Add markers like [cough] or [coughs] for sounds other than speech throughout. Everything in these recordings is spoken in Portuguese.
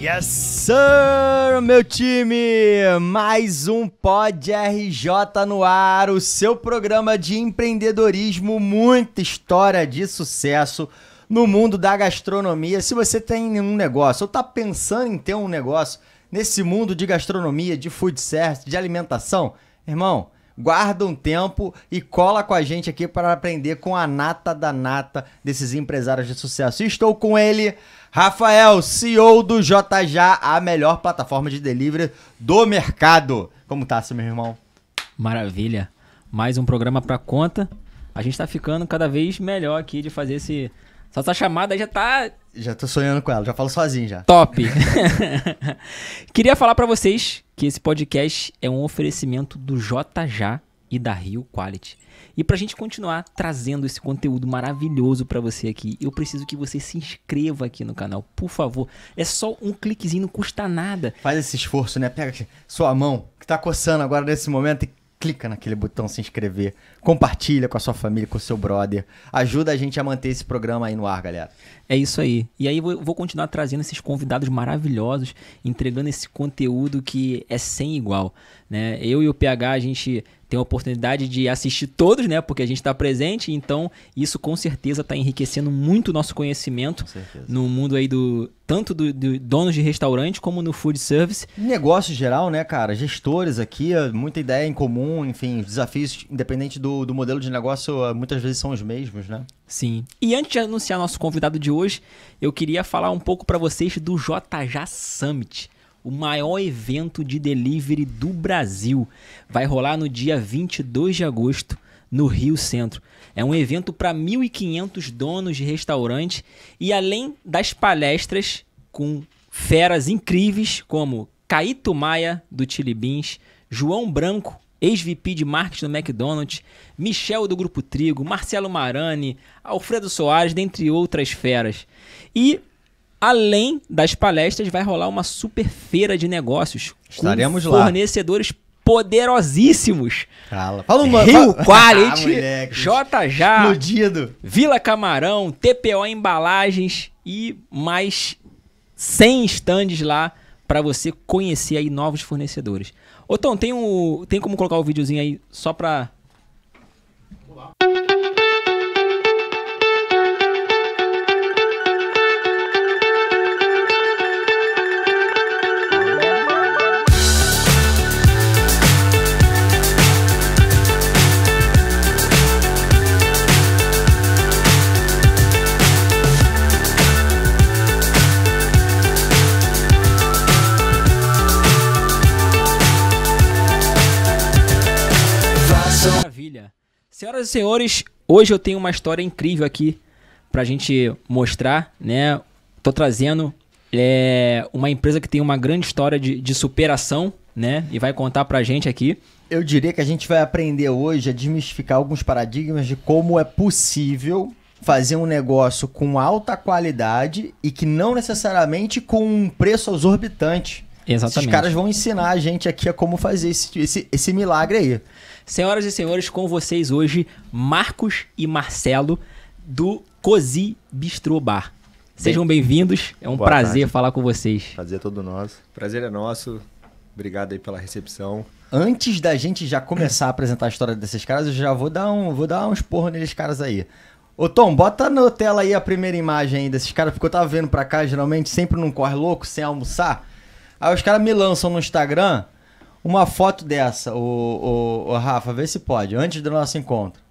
Yes, sir, meu time! Mais um Pod RJ no ar, o seu programa de empreendedorismo, muita história de sucesso no mundo da gastronomia. Se você tem um negócio ou está pensando em ter um negócio nesse mundo de gastronomia, de food service, de alimentação, irmão, guarda um tempo e cola com a gente aqui para aprender com a nata da nata desses empresários de sucesso. E estou com ele Rafael, CEO do Jj, a melhor plataforma de delivery do mercado. Como tá, seu meu irmão? Maravilha. Mais um programa para conta. A gente tá ficando cada vez melhor aqui de fazer esse só essa chamada já tá. Já tô sonhando com ela, já falo sozinho já. Top! [laughs] Queria falar para vocês que esse podcast é um oferecimento do JJ e da Rio Quality. E para a gente continuar trazendo esse conteúdo maravilhoso para você aqui, eu preciso que você se inscreva aqui no canal, por favor. É só um cliquezinho, não custa nada. Faz esse esforço, né? Pega sua mão que está coçando agora nesse momento e clica naquele botão se inscrever, compartilha com a sua família, com o seu brother, ajuda a gente a manter esse programa aí no ar, galera. É isso aí. E aí eu vou continuar trazendo esses convidados maravilhosos, entregando esse conteúdo que é sem igual, né? Eu e o PH a gente tem a oportunidade de assistir todos, né? Porque a gente está presente, então isso com certeza está enriquecendo muito o nosso conhecimento no mundo aí do tanto do, do, donos de restaurante como no food service. Negócio geral, né, cara? Gestores aqui, é muita ideia em comum, enfim, desafios, independente do, do modelo de negócio, é, muitas vezes são os mesmos, né? Sim. E antes de anunciar nosso convidado de hoje, eu queria falar um pouco para vocês do JJ Summit o maior evento de delivery do Brasil. Vai rolar no dia 22 de agosto no Rio Centro. É um evento para 1.500 donos de restaurante e além das palestras com feras incríveis como Caíto Maia do Chili Beans, João Branco, ex-VP de marketing do McDonald's, Michel do Grupo Trigo, Marcelo Marani, Alfredo Soares, dentre outras feras. E Além das palestras, vai rolar uma super feira de negócios. Estaremos lá. Fornecedores poderosíssimos. Fala, fala uma, Rio fala, Quality, [laughs] ah, JJ, Vila Camarão, TPO Embalagens e mais 100 stands lá para você conhecer aí novos fornecedores. Ô Tom, tem, um, tem como colocar o um videozinho aí só para e senhores, hoje eu tenho uma história incrível aqui pra gente mostrar, né? Tô trazendo é, uma empresa que tem uma grande história de, de superação, né? E vai contar pra gente aqui. Eu diria que a gente vai aprender hoje a desmistificar alguns paradigmas de como é possível fazer um negócio com alta qualidade e que não necessariamente com um preço exorbitante. Exatamente. Os caras vão ensinar a gente aqui a como fazer esse, esse, esse milagre aí. Senhoras e senhores, com vocês hoje, Marcos e Marcelo, do Cozi Bistro Bar. Sejam bem-vindos, é um Boa prazer tarde. falar com vocês. Prazer é todo nosso. Prazer é nosso, obrigado aí pela recepção. Antes da gente já começar a apresentar a história desses caras, eu já vou dar, um, vou dar uns porros neles caras aí. Ô Tom, bota na tela aí a primeira imagem aí desses caras, porque eu tava vendo pra cá, geralmente sempre num corre louco, sem almoçar. Aí os caras me lançam no Instagram uma foto dessa, o, o, o Rafa, vê se pode, antes do nosso encontro.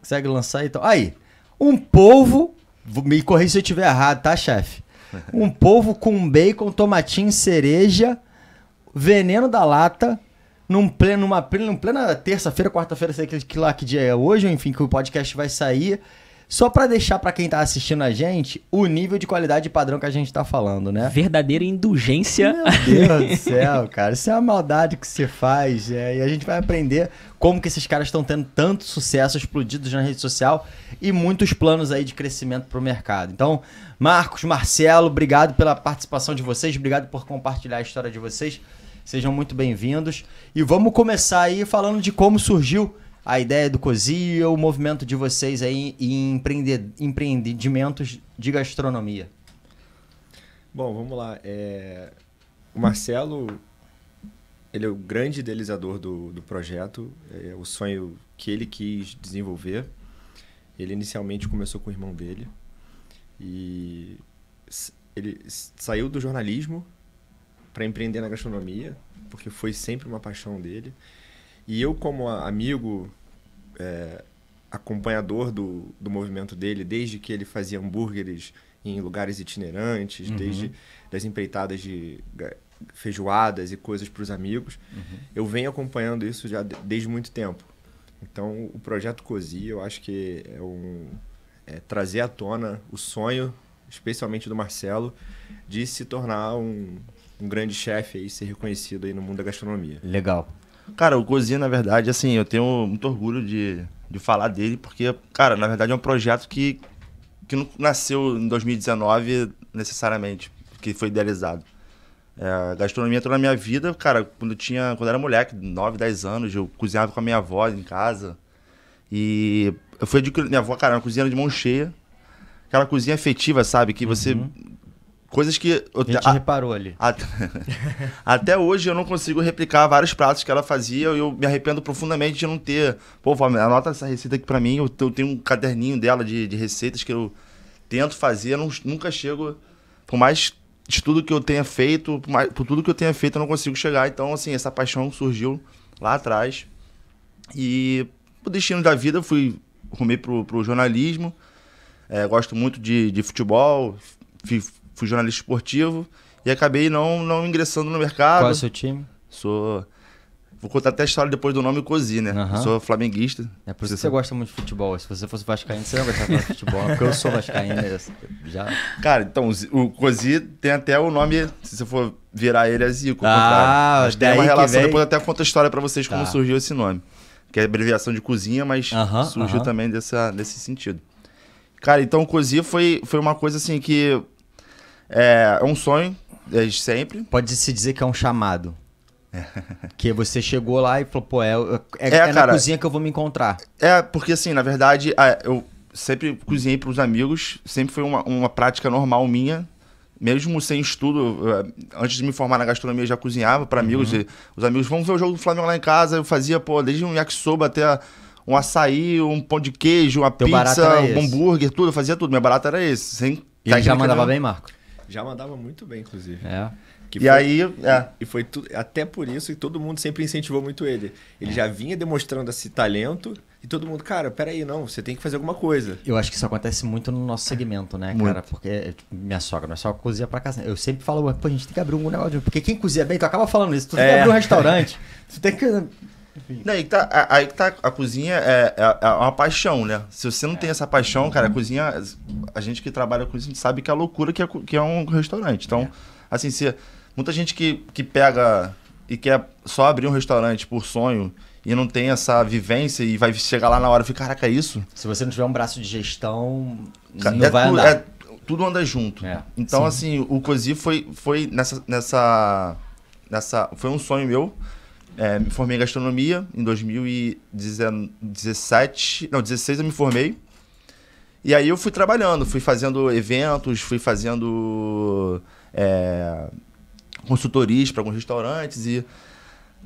Consegue lançar então? Aí, um polvo, me corri se eu estiver errado, tá, chefe? [laughs] Um polvo com bacon, tomatinho, cereja, veneno da lata, num pleno, numa plena, plena terça-feira, quarta-feira, sei que lá que dia é hoje, enfim, que o podcast vai sair. Só para deixar para quem tá assistindo a gente o nível de qualidade e padrão que a gente tá falando, né? Verdadeira indulgência. Meu Deus do [laughs] céu, cara. Isso é a maldade que se faz. É, e a gente vai aprender como que esses caras estão tendo tanto sucesso, explodidos na rede social e muitos planos aí de crescimento para o mercado. Então, Marcos, Marcelo, obrigado pela participação de vocês, obrigado por compartilhar a história de vocês. Sejam muito bem-vindos. E vamos começar aí falando de como surgiu a ideia do cozio o movimento de vocês aí em empreendimentos de gastronomia. Bom, vamos lá. É... O Marcelo, ele é o grande idealizador do, do projeto, é, é o sonho que ele quis desenvolver. Ele inicialmente começou com o irmão dele e ele saiu do jornalismo para empreender na gastronomia, porque foi sempre uma paixão dele. E eu, como amigo, é, acompanhador do, do movimento dele, desde que ele fazia hambúrgueres em lugares itinerantes, uhum. desde das empreitadas de feijoadas e coisas para os amigos, uhum. eu venho acompanhando isso já desde muito tempo. Então, o projeto Cozi, eu acho que é um é trazer à tona o sonho, especialmente do Marcelo, de se tornar um, um grande chefe e ser reconhecido aí no mundo da gastronomia. Legal. Cara, o Cozinha, na verdade, assim, eu tenho muito orgulho de, de falar dele, porque, cara, na verdade é um projeto que, que não nasceu em 2019 necessariamente, que foi idealizado. É, a gastronomia entrou na minha vida, cara, quando eu tinha, quando eu era moleque, 9, 10 anos, eu cozinhava com a minha avó em casa. E eu fui de minha avó, cara, é uma cozinha de mão cheia. Aquela cozinha afetiva, sabe? Que você uhum. Coisas que. Eu, a gente a, reparou ali. A, [laughs] até hoje eu não consigo replicar vários pratos que ela fazia e eu me arrependo profundamente de não ter. Pô, Flamengo, anota essa receita aqui pra mim. Eu, eu tenho um caderninho dela de, de, receitas que eu tento fazer, eu não, nunca chego. Por mais de tudo que eu tenha feito, por, mais, por tudo que eu tenha feito, eu não consigo chegar. Então, assim, essa paixão surgiu lá atrás. E o destino da vida, eu fui rumei pro, pro jornalismo. É, gosto muito de, de futebol. Fui, fui jornalista esportivo e acabei não, não ingressando no mercado. Qual é o seu time? Sou. Vou contar até a história depois do nome Cozi, né? Uhum. Sou flamenguista. É por isso que você gosta muito de futebol. Se você fosse vascaíno, você não gostava de futebol. Porque eu sou vascaíno. Né? Já... Cara, então, o Cozi tem até o nome, se você for virar ele, é Zico. Ah, mas tem uma relação, vem... depois até conto a história para vocês tá. como surgiu esse nome. Que é abreviação de cozinha, mas uhum, surgiu uhum. também dessa, sentido. Cara, então o Cozi foi, foi uma coisa assim que é, é um sonho desde sempre. Pode-se dizer que é um chamado. [laughs] que você chegou lá e falou, pô, é, é, é, é cara, na cozinha que eu vou me encontrar. É, porque assim, na verdade, eu sempre cozinhei para os amigos, sempre foi uma, uma prática normal minha. Mesmo sem estudo, antes de me formar na gastronomia, eu já cozinhava para amigos. Uhum. os amigos, vamos ver o jogo do Flamengo lá em casa. Eu fazia, pô, desde um yakisoba até um açaí, um pão de queijo, uma Teu pizza, um hambúrguer, tudo. Eu fazia tudo. Minha barata era esse. Sem e já mandava bem, Marco? Já mandava muito bem, inclusive. É. Que e foi, aí. É. E foi tu, até por isso que todo mundo sempre incentivou muito ele. Ele é. já vinha demonstrando esse talento. E todo mundo, cara, peraí, não, você tem que fazer alguma coisa. Eu acho que isso acontece muito no nosso segmento, né, muito. cara? Porque minha sogra, minha sogra cozinha pra casa. Eu sempre falo, pô, a gente tem que abrir um negócio. Porque quem cozinha bem, tu acaba falando isso, tu tem que é. abrir um restaurante. [laughs] tu tem que. Não, aí, que tá, aí que tá. A cozinha é, é, é, uma paixão, né? Se você não é. tem essa paixão, cara, a uhum. cozinha. A gente que trabalha com isso sabe que é loucura que é, que é um restaurante. Então, é. assim, se, muita gente que, que pega e quer só abrir um restaurante por sonho e não tem essa vivência e vai chegar lá na hora e fica, caraca, é isso? Se você não tiver um braço de gestão, não é vai nada andar. É, tudo anda junto. É, então, sim. assim, o Cosi foi, foi nessa, nessa, nessa... Foi um sonho meu é, me formei em gastronomia em 2017. Não, 16 eu me formei. E aí eu fui trabalhando, fui fazendo eventos, fui fazendo é, consultorias para alguns restaurantes. E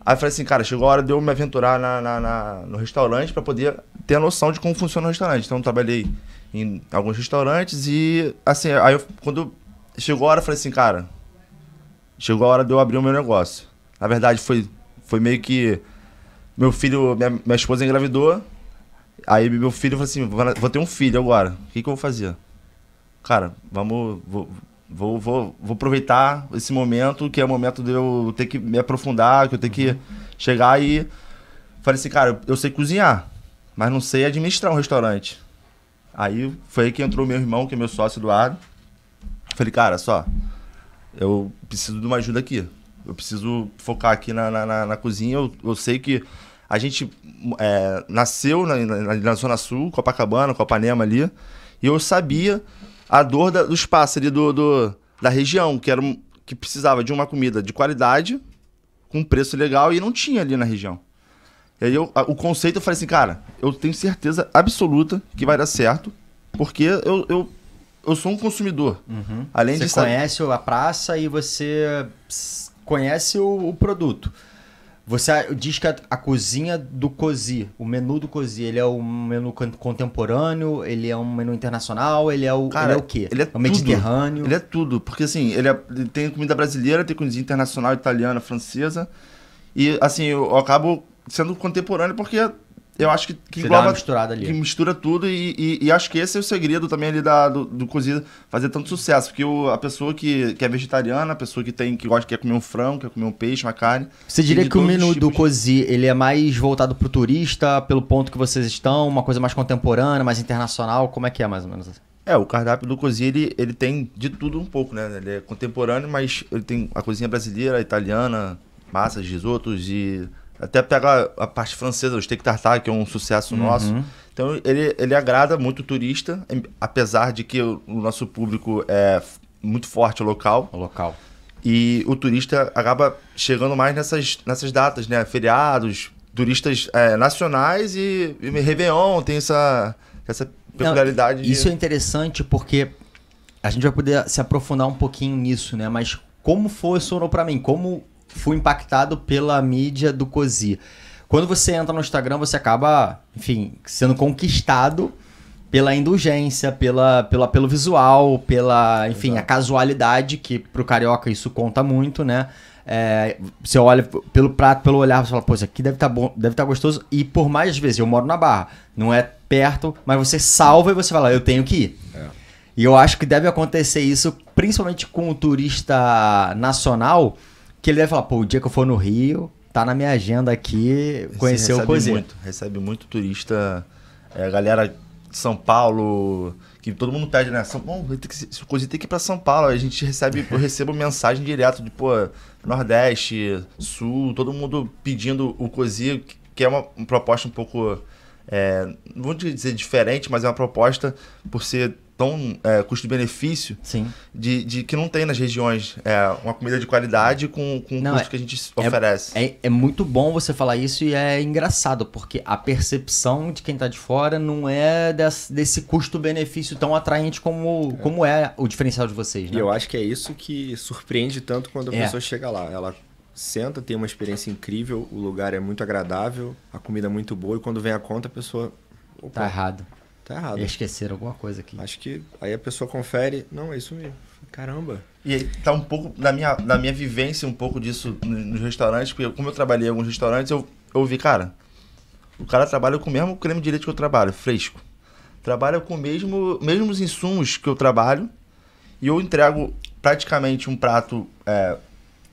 aí eu falei assim, cara, chegou a hora de eu me aventurar na, na, na no restaurante para poder ter a noção de como funciona o restaurante. Então eu trabalhei em alguns restaurantes e assim, aí eu, quando chegou a hora eu falei assim, cara, chegou a hora de eu abrir o meu negócio. Na verdade foi foi meio que. Meu filho, minha, minha esposa engravidou. Aí meu filho falou assim: vou ter um filho agora. O que, que eu vou fazer? Cara, vamos. Vou, vou, vou, vou aproveitar esse momento, que é o momento de eu ter que me aprofundar, que eu tenho que uhum. chegar e. Falei assim, cara, eu sei cozinhar, mas não sei administrar um restaurante. Aí foi aí que entrou meu irmão, que é meu sócio Eduardo. Falei, cara, só, eu preciso de uma ajuda aqui eu preciso focar aqui na, na, na, na cozinha. Eu, eu sei que a gente é, nasceu na, na, na, Zona Sul, Copacabana, Copanema ali, e eu sabia a dor da, do espaço ali do, do, da região, que, era um, que precisava de uma comida de qualidade, com preço legal, e não tinha ali na região. E aí eu, a, o conceito eu falei assim, cara, eu tenho certeza absoluta que vai dar certo, porque eu, eu eu sou um consumidor. Uhum. Além você de conhece a praça e você conhece o, o produto. Você diz que a, a, cozinha do Cosi, o menu do Cosi, ele é um menu contemporâneo, ele é um menu internacional, ele é o, Cara, ele é o quê? Ele é, é o mediterrâneo. Ele é tudo, porque assim, ele, é, ele, tem comida brasileira, tem comida internacional, italiana, francesa. E assim, eu, eu acabo sendo contemporâneo porque eu acho que, que Você engloba. misturada ali. Que mistura tudo e, e, e, acho que esse é o segredo também ali da, do, do cozido fazer tanto sucesso. Porque o, a pessoa que, que é vegetariana, a pessoa que tem que gosta quer comer um frango, quer comer um peixe, uma carne. Você diria que o menu do cozido ele é mais voltado pro turista, pelo ponto que vocês estão, uma coisa mais contemporânea, mais internacional? Como é que é mais ou menos assim? É, o cardápio do cozido ele, ele tem de tudo um pouco, né? Ele é contemporâneo, mas ele tem a cozinha brasileira, a italiana, massas, risotos e até pega a parte francesa, o steak tartare, que é um sucesso uhum. nosso. Então ele, ele agrada muito o turista, apesar de que o, nosso público é muito forte local. O local. E o turista acaba chegando mais nessas, nessas datas, né? Feriados, turistas é, nacionais e, e Réveillon tem essa, essa peculiaridade. Não, isso de... é interessante porque a gente vai poder se aprofundar um pouquinho nisso, né? Mas como funcionou para mim? Como fui impactado pela mídia do Cozi. Quando você entra no Instagram, você acaba, enfim, sendo conquistado pela indulgência, pela, pela pelo visual, pela, enfim, Exato. a casualidade, que pro carioca isso conta muito, né? É, você olha pelo prato, pelo olhar, você fala, pô, isso aqui deve estar tá bom, deve estar tá gostoso. E por mais vezes, eu moro na Barra, não é perto, mas você salva e você fala, eu tenho que ir. É. E eu acho que deve acontecer isso, principalmente com o turista nacional, que ele deve falar, pô, o dia que eu for no Rio, tá na minha agenda aqui conhecer Sim, o cozinho. Muito, recebe muito turista, é, galera de São Paulo, que todo mundo pede, né? São Paulo, tem que, o cozinho tem que ir pra São Paulo. A gente recebe, eu recebo [laughs] mensagem direto de, pô, Nordeste, Sul, todo mundo pedindo o cozinho, que é uma, uma proposta um pouco. É, não vou dizer diferente, mas é uma proposta por ser tão é, custo-benefício de, de que não tem nas regiões é, uma comida de qualidade com, com não, o custo é, que a gente é oferece. É, é, muito bom você falar isso e é engraçado, porque a percepção de quem está de fora não é desse, desse custo-benefício tão atraente como, como é o diferencial de vocês. Né? E eu acho que é isso que surpreende tanto quando a é. pessoa chega lá. Ela senta, tem uma experiência incrível, o lugar é muito agradável, a comida é muito boa e quando vem a conta a pessoa... Opa, tá errado Tá errado. É, esqueceram alguma coisa aqui. Acho que aí a pessoa confere. Não, é isso mesmo. Caramba. E aí tá um pouco, na minha, na minha vivência, um pouco disso nos restaurantes, porque como eu trabalhei em alguns restaurantes, eu, eu vi, cara, o cara trabalha com o mesmo creme de leite que eu trabalho, fresco. Trabalha com mesmo, mesmos insumos que eu trabalho e eu entrego praticamente um prato é,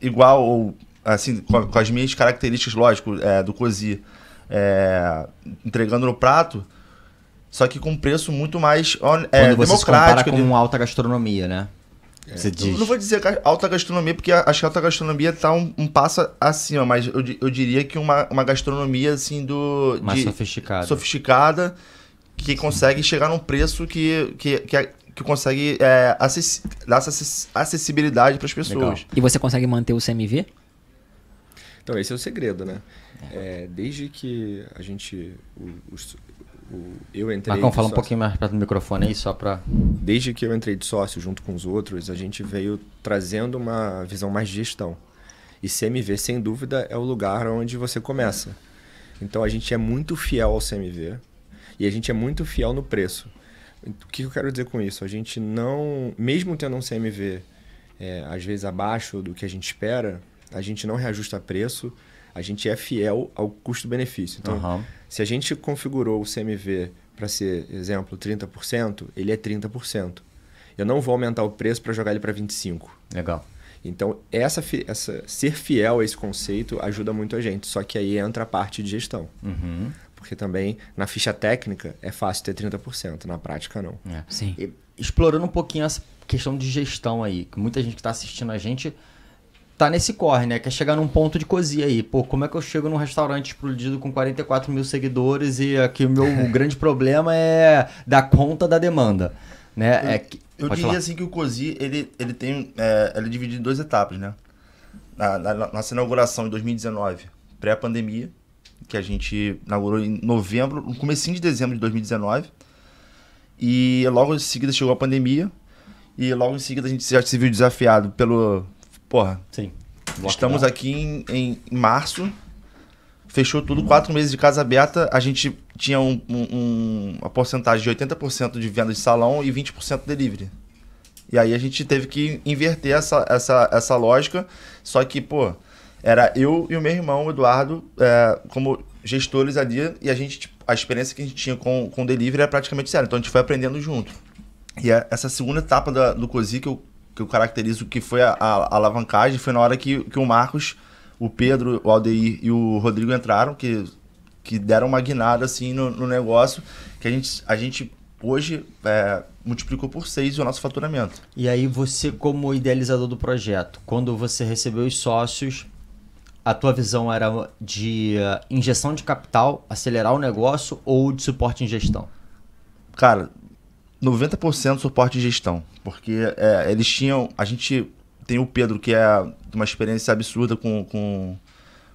igual ou assim, com, com, as minhas características, lógico, é, do cozir é, entregando no prato só que com um preço muito mais on, é, democrático. Você de... com alta gastronomia, né? É. Você diz. Eu não vou dizer alta gastronomia, porque acho que a alta gastronomia está um, um, passo acima, mas eu, eu diria que uma, uma gastronomia assim do. Mais de, sofisticada. Sofisticada, que consegue chegar num preço que, que, que, que consegue é, dar acessibilidade para as pessoas. Legal. E você consegue manter o CMV? Então, esse é o segredo, né? É, é desde que a gente, eu entrei. Marcão, fala um pouquinho mais perto do microfone aí, só para. Desde que eu entrei de sócio junto com os outros, a gente veio trazendo uma visão mais de gestão. E CMV, sem dúvida, é o lugar onde você começa. Então a gente é muito fiel ao CMV e a gente é muito fiel no preço. O que eu quero dizer com isso? A gente não. Mesmo tendo um CMV, é, às vezes abaixo do que a gente espera, a gente não reajusta preço a gente é fiel ao custo-benefício. Então, uhum. se a gente configurou o CMV para ser, exemplo, 30%, ele é 30%. Eu não vou aumentar o preço para jogar ele para 25%. Legal. Então, essa, essa, ser fiel a esse conceito ajuda muito a gente. Só que aí entra a parte de gestão. Uhum. Porque também na ficha técnica é fácil ter 30%, na prática não. É. Sim. E, explorando um pouquinho essa questão de gestão aí, que muita gente que está assistindo a gente tá nesse corre, né? Quer chegar num ponto de cozinha aí. Pô, como é que eu chego num restaurante explodido com 44 mil seguidores e aqui o meu [laughs] grande problema é dar conta da demanda, né? Eu, é eu diria falar. assim que o Cozi, ele, ele tem, é, ele é dividido em duas etapas, né? Na, na, na nossa inauguração em 2019, pré-pandemia, que a gente inaugurou em novembro, no comecinho de dezembro de 2019, e logo em seguida chegou a pandemia, e logo em seguida a gente já se viu desafiado pelo, porra. Sim. Estamos aqui em, em, março. Fechou tudo, hum. quatro meses de casa aberta. A gente tinha um, um, uma porcentagem de 80% de venda de salão e 20% delivery. E aí a gente teve que inverter essa, essa, essa lógica. Só que, pô, era eu e o meu irmão, o Eduardo, é, como gestores ali. E a gente, tipo, a experiência que a gente tinha com, com delivery era praticamente zero. Então a gente foi aprendendo junto. E é essa segunda etapa da, do COSI que eu que eu caracterizo que foi a, a, a alavancagem, foi na hora que, que o Marcos, o Pedro, o Aldeir e o Rodrigo entraram, que, que deram uma guinada assim no, no negócio, que a gente, a gente hoje é, multiplicou por seis o nosso faturamento. E aí você, como idealizador do projeto, quando você recebeu os sócios, a tua visão era de eh, injeção de capital, acelerar o negócio ou de suporte em gestão? Cara, 90% suporte de gestão. Porque é, eles tinham. A gente tem o Pedro, que é uma experiência absurda com, com,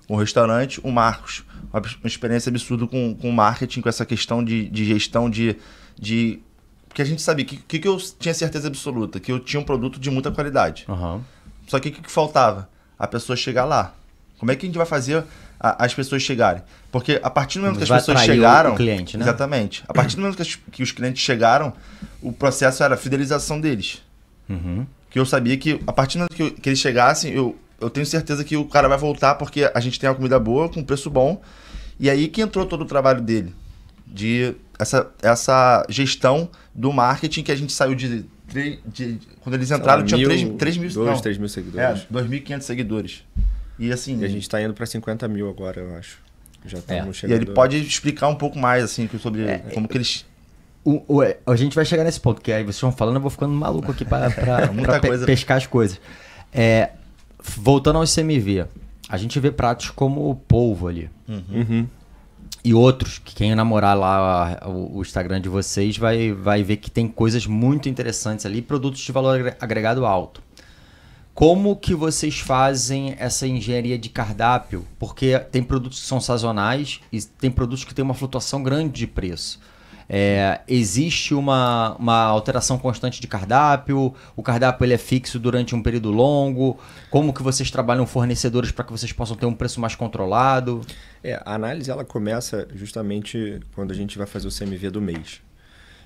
com o restaurante, o Marcos, uma, experiência absurda com, com marketing, com essa questão de, de gestão de. de porque a gente sabia que, que, que eu tinha certeza absoluta, que eu tinha um produto de muita qualidade. Uhum. Só que o que, que faltava? A pessoa chegar lá. Como é que a gente vai fazer a, as pessoas chegarem. Porque a partir do momento que as pessoas chegaram. O cliente, né? Exatamente. A partir do momento que, as, que os clientes chegaram, o processo era a fidelização deles. Uhum. Que eu sabia que a partir do momento que, que eles chegassem, eu, eu tenho certeza que o cara vai voltar porque a gente tem uma comida boa, com preço bom. E aí que entrou todo o trabalho dele. De essa, essa gestão do marketing que a gente saiu de. de, de quando eles entraram, tinha 3 mil, mil, mil seguidores. É, 2.500 seguidores. E assim. E a gente está indo para 50 mil agora, eu acho. Já estamos é. chegando. E ele pode explicar um pouco mais, assim, sobre é, como que eles. Ué, a gente vai chegar nesse ponto, que aí vocês vão falando, eu vou ficando maluco aqui para [laughs] pe pescar as coisas. É, voltando ao CMV, a gente vê pratos como o polvo ali. Uhum. Uhum. E outros, que quem namorar lá o, o, Instagram de vocês vai, vai ver que tem coisas muito interessantes ali, produtos de valor agregado alto. Como que vocês fazem essa engenharia de cardápio? Porque tem produtos que são sazonais e tem produtos que têm uma flutuação grande de preço. É, existe uma, uma alteração constante de cardápio? O cardápio ele é fixo durante um período longo? Como que vocês trabalham fornecedores para que vocês possam ter um preço mais controlado? É, a análise ela começa justamente quando a gente vai fazer o CMV do mês.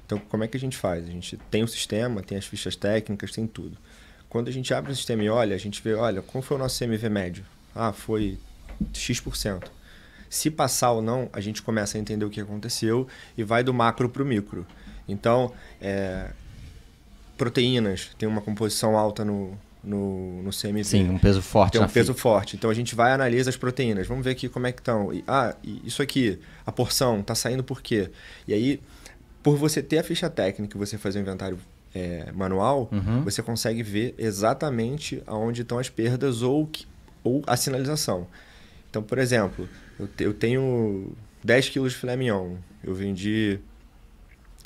Então, como é que a gente faz? A gente tem o sistema, tem as fichas técnicas, tem tudo. Quando a gente abre o sistema e olha, a gente vê, olha, qual foi o nosso CMV médio? Ah, foi X%. Se passar ou não, a gente começa a entender o que aconteceu e vai do macro para o micro. Então, é, proteínas tem uma composição alta no, no, no CMV. Sim, um peso forte. Tem um peso forte. Então a gente vai analisa as proteínas. Vamos ver aqui como é que estão. Ah, isso aqui, a porção, está saindo por quê? E aí, por você ter a ficha técnica e você fazer o inventário é, manual, uhum. você consegue ver exatamente aonde estão as perdas ou, ou a sinalização. Então, por exemplo, eu, te, eu tenho 10 quilos de filé mignon, eu vendi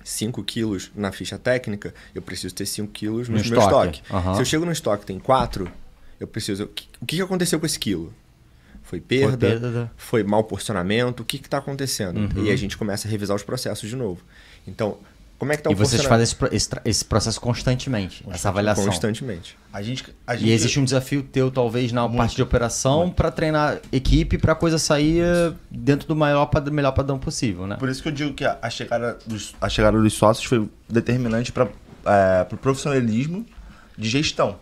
5 quilos na ficha técnica, eu preciso ter 5 quilos no, no meu estoque. Uhum. Se eu chego no estoque tem 4, eu preciso... O que, que aconteceu com esse quilo? Foi perda, foi perda, foi, mau porcionamento, o que está acontecendo? Uhum. E a gente começa a revisar os processos de novo. Então, como é que tá e o vocês fazem esse, esse, esse processo constantemente, essa avaliação. Constantemente. A gente, a gente... E existe um desafio teu, talvez, na muito, parte de operação, para treinar equipe, para a coisa sair eh, dentro do maior, melhor padrão possível, né? Por isso que eu digo que a, chegada, dos, a chegada dos sócios foi determinante para é, eh, o pro profissionalismo de gestão.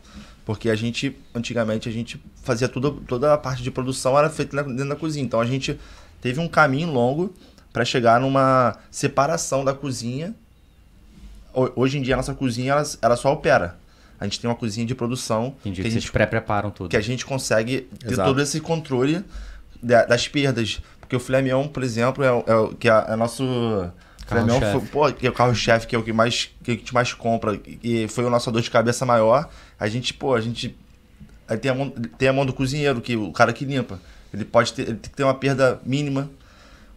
Porque a gente, antigamente, a gente fazia tudo, toda a parte de produção era feita dentro da cozinha. Então a gente teve um caminho longo para chegar numa separação da cozinha hoje em dia a nossa cozinha ela, ela só opera. A gente tem uma cozinha de produção. Entendi, que, que gente pré-preparam tudo. Que a gente consegue ter Exato. todo esse controle das perdas. Porque o Flamion, por exemplo, é, é, que é, é nosso. Flamion foi, pô, que é o carro-chefe, que é o que mais é que a gente mais compra. E foi o nosso dor de cabeça maior. A gente, pô, a gente. Aí tem a mão, tem a mão do cozinheiro, que o cara que limpa. Ele pode ter, ele tem que ter uma perda mínima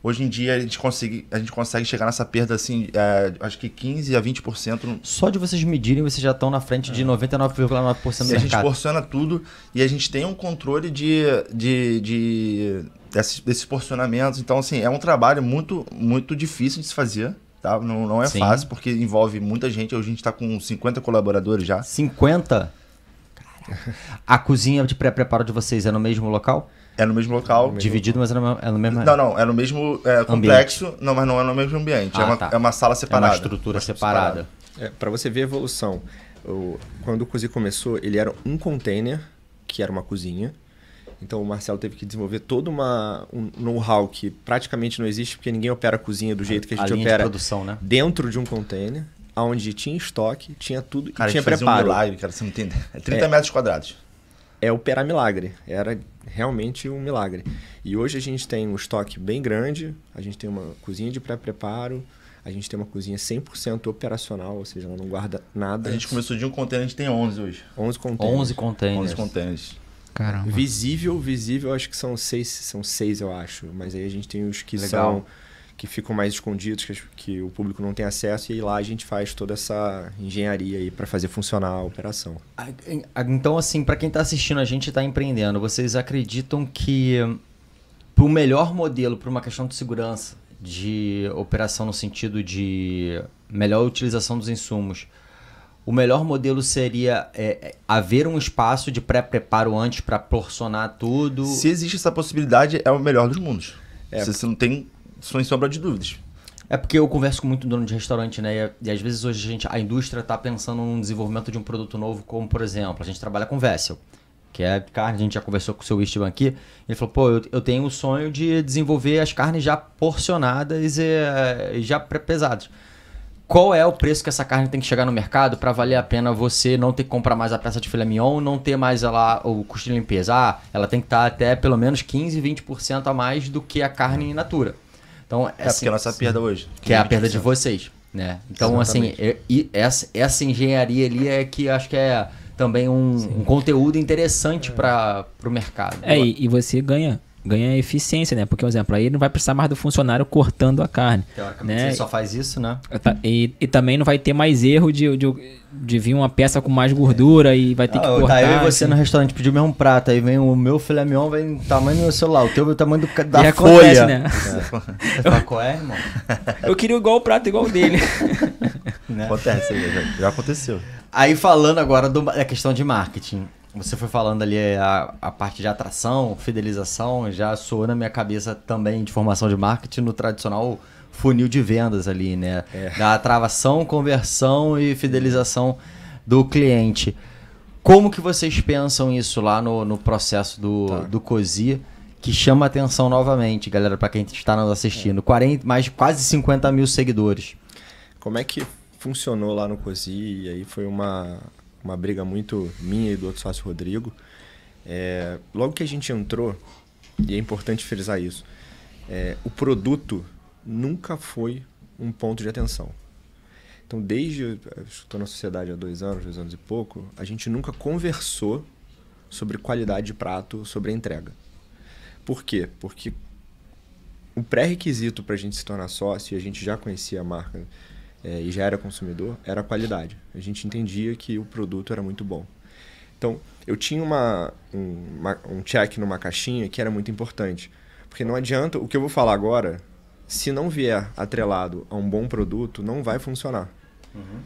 Hoje em dia a gente consegue, a gente consegue chegar nessa perda assim, é, acho que 15 a 20%. No... Só de vocês medirem, vocês já estão na frente de 99,9% é. do mercado. A gente porciona tudo e a gente tem um controle de, de, de desses, desses porcionamentos. Então, assim, é um trabalho muito, muito difícil de se fazer. Tá? Não, não é Sim. fácil, porque envolve muita gente. Hoje a gente está com 50 colaboradores já. 50? Caraca. A cozinha de pré-preparo de vocês é no mesmo local? É no mesmo local. Dividido, mas é no, é no mesmo. Não, não, é no mesmo é, complexo, não, mas não é no mesmo ambiente. É ah, é, uma, tá. é, uma, sala é separada. É uma estrutura separada. Para você ver a evolução, o, quando o Cozy começou, ele era um container, que era uma cozinha. Então o Marcelo teve que desenvolver todo uma, um know-how que praticamente não existe, porque ninguém opera a cozinha do jeito a, que a gente a linha opera. De produção, né? Dentro de um container, onde tinha estoque, tinha tudo cara, e tinha preparo. Um live, cara, você não É 30 é, metros quadrados é operar milagre. Era realmente um milagre. E hoje a gente tem um estoque bem grande, a gente tem uma cozinha de pré-preparo, a gente tem uma cozinha 100% operacional, ou seja, ela não guarda nada. A gente começou de um container, a gente tem 11 hoje. 11 containers. 11 containers. 11 containers. Caramba. Visível, visível, acho que são seis, são seis, eu acho. Mas aí a gente tem os que Legal. são que ficam mais escondidos, que, que o público não tem acesso, e lá a gente faz toda essa engenharia aí para fazer funcionar a operação. Então, assim, para quem está assistindo, a gente está empreendendo. Vocês acreditam que para o melhor modelo, para uma questão de segurança, de operação no sentido de melhor utilização dos insumos, o melhor modelo seria é, é haver um espaço de pré-preparo antes para porcionar tudo? Se existe essa possibilidade, é o melhor dos mundos. É. Você, você não tem sem sombra de dúvidas. É porque eu converso com muito dono de restaurante, né? E, e, às vezes hoje a, gente, a indústria está pensando no desenvolvimento de um produto novo, como por exemplo, a gente trabalha com Vessel, que é carne, a gente já conversou com o seu Esteban aqui. Ele falou, pô, eu, eu tenho o sonho de desenvolver as carnes já porcionadas e, e eh, já pesadas. Qual é o preço que essa carne tem que chegar no mercado para valer a pena você não ter que comprar mais a peça de filé mignon, não ter mais ela, o custo de limpeza? Ah, ela tem que estar tá até pelo menos 15, 20% a mais do que a carne in natura. Então, é, é assim, porque é a nossa perda hoje. Que, que é a perda de vocês. Né? Então, assim, Exatamente. assim, e, essa, essa engenharia ali é que acho que é também um, um conteúdo interessante é. para o mercado. É, e, e, você ganha ganha eficiência, né? Porque, por exemplo, aí não vai precisar mais do funcionário cortando a carne. Teoricamente né? você só faz isso, né? É, tá, e, e, também não vai ter mais erro de, de, de vir uma peça com mais gordura é. e vai ter ah, que cortar. Tá eu e assim. você no restaurante pediu o mesmo prato, aí vem o meu filé mignon, vem tamanho do meu celular, o teu é o tamanho do, da e é folha. Acontece, né? É. Eu, qual tá é, irmão? Eu queria igual o prato, igual o dele. [laughs] né? Acontece, já, já aconteceu. Aí falando agora da é questão de marketing você foi falando ali é, a, a parte de atração, fidelização, já soou na minha cabeça também de formação de marketing no tradicional funil de vendas ali, né? É. Da travação, conversão e fidelização do cliente. Como que vocês pensam isso lá no, no processo do, tá. do COSI? Que chama atenção novamente, galera, para quem está nos assistindo. 40, mais quase 50 mil seguidores. Como é que funcionou lá no COSI? E aí foi uma, uma briga muito minha e do outro sócio Rodrigo. É, logo que a gente entrou, e é importante frisar isso, é, o produto nunca foi um ponto de atenção. Então, desde. Estou na sociedade há dois anos, dois anos e pouco, a gente nunca conversou sobre qualidade de prato, sobre a entrega. Por quê? Porque o pré-requisito para a gente se tornar sócio, e a gente já conhecia a marca é, e já era consumidor, era a qualidade. A gente entendia que o produto era muito bom. Então, eu tinha uma, um, uma, um check numa caixinha que era muito importante. Porque não adianta, o que eu vou falar agora, se não vier atrelado a um bom produto, não vai funcionar. Uhum.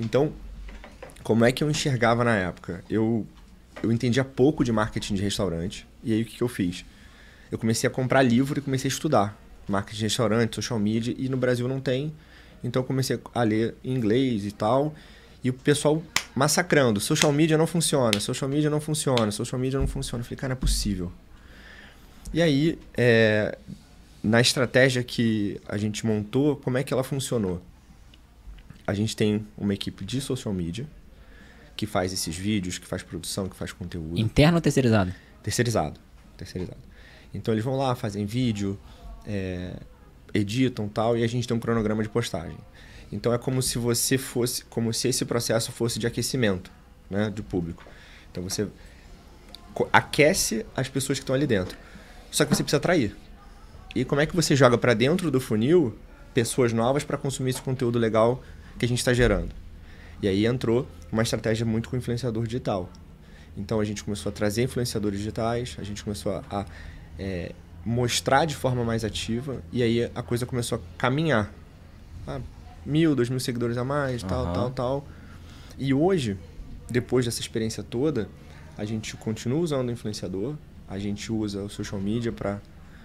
Então, como é que eu enxergava na época? Eu, eu entendia pouco de marketing de restaurante, e aí o que, que eu fiz? Eu comecei a comprar livro e comecei a estudar marketing de restaurante, social media, e no Brasil não tem então comecei a ler em inglês e tal. E o pessoal massacrando. Social media não funciona, social media não funciona, social media não funciona. Eu falei, cara, não é possível. E aí, é, na estratégia que a gente montou, como é que ela funcionou? A gente tem uma equipe de social media que faz esses vídeos, que faz produção, que faz conteúdo. Interno ou terceirizado? Terceirizado. Terceirizado. Então eles vão lá, fazem vídeo, é, editam tal, e a gente tem um cronograma de postagem. Então é como se você fosse, como se esse processo fosse de aquecimento, né, de público. Então você aquece as pessoas que estão ali dentro. Só que você precisa atrair. E como é que você joga para dentro do funil pessoas novas para consumir esse conteúdo legal que a gente está gerando? E aí entrou uma estratégia muito com influenciador digital. Então a gente começou a trazer influenciadores digitais, a gente começou a, a é, mostrar de forma mais ativa. E aí a coisa começou a caminhar. Ah, mil, dois mil seguidores a mais, tal, uhum. tal, tal. E hoje, depois dessa experiência toda, a gente continua usando o influenciador, a gente usa o social media para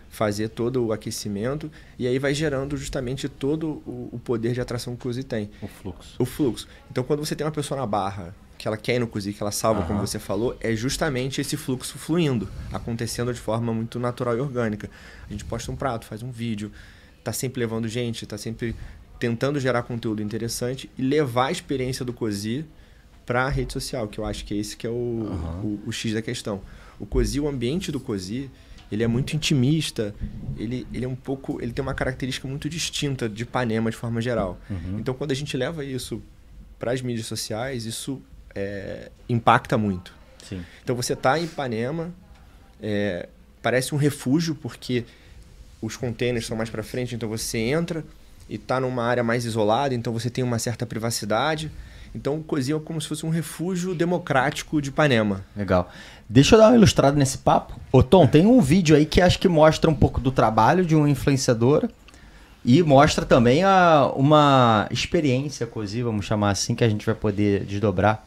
fazer todo o aquecimento e aí vai gerando justamente todo o, poder de atração que o Uzi tem. O fluxo. O fluxo. Então, quando você tem uma pessoa na barra que ela quer no cozique, que ela salva, uhum. como você falou, é justamente esse fluxo fluindo, acontecendo de forma muito natural e orgânica. A gente posta um prato, faz um vídeo, tá sempre levando gente, tá sempre tentando gerar conteúdo interessante e levar a experiência do cozi para a rede social, que eu acho que é esse que é o, uhum. o, o X da questão. O cozi, o ambiente do cozi, ele é muito intimista, ele, ele é um pouco, ele tem uma característica muito distinta de Ipanema de forma geral. Uhum. Então quando a gente leva isso para as mídias sociais, isso é, impacta muito. Sim. Então você está em Ipanema, é, parece um refúgio porque os contêineres são mais para frente, então você entra e está numa área mais isolada, então você tem uma certa privacidade. Então cozinha como se fosse um refúgio democrático de Ipanema. Legal. Deixa eu dar uma ilustrada nesse papo. Ô Tom, tem um vídeo aí que acho que mostra um pouco do trabalho de uma influenciadora e mostra também a, uma experiência cozinha, vamos chamar assim, que a gente vai poder desdobrar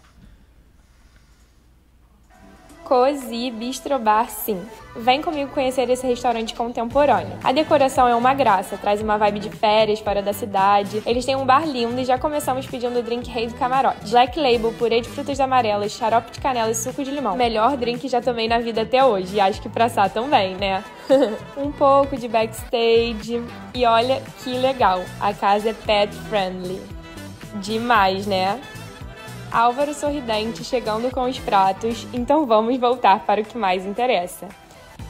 Cozy Bistro Bar Sim. Vem comigo conhecer esse restaurante contemporâneo. A decoração é uma graça, traz uma vibe de férias fora da cidade. Eles têm um bar lindo e já começamos pedindo o drink rei do camarote. Black Label, purê de frutas amarelas, xarope de canela e suco de limão. Melhor drink que já tomei na vida até hoje, e acho que pra Sá também, né? [laughs] um pouco de backstage e olha que legal, a casa é pet friendly. Demais, né? Álvaro sorridente chegando com os pratos, então vamos voltar para o que mais interessa.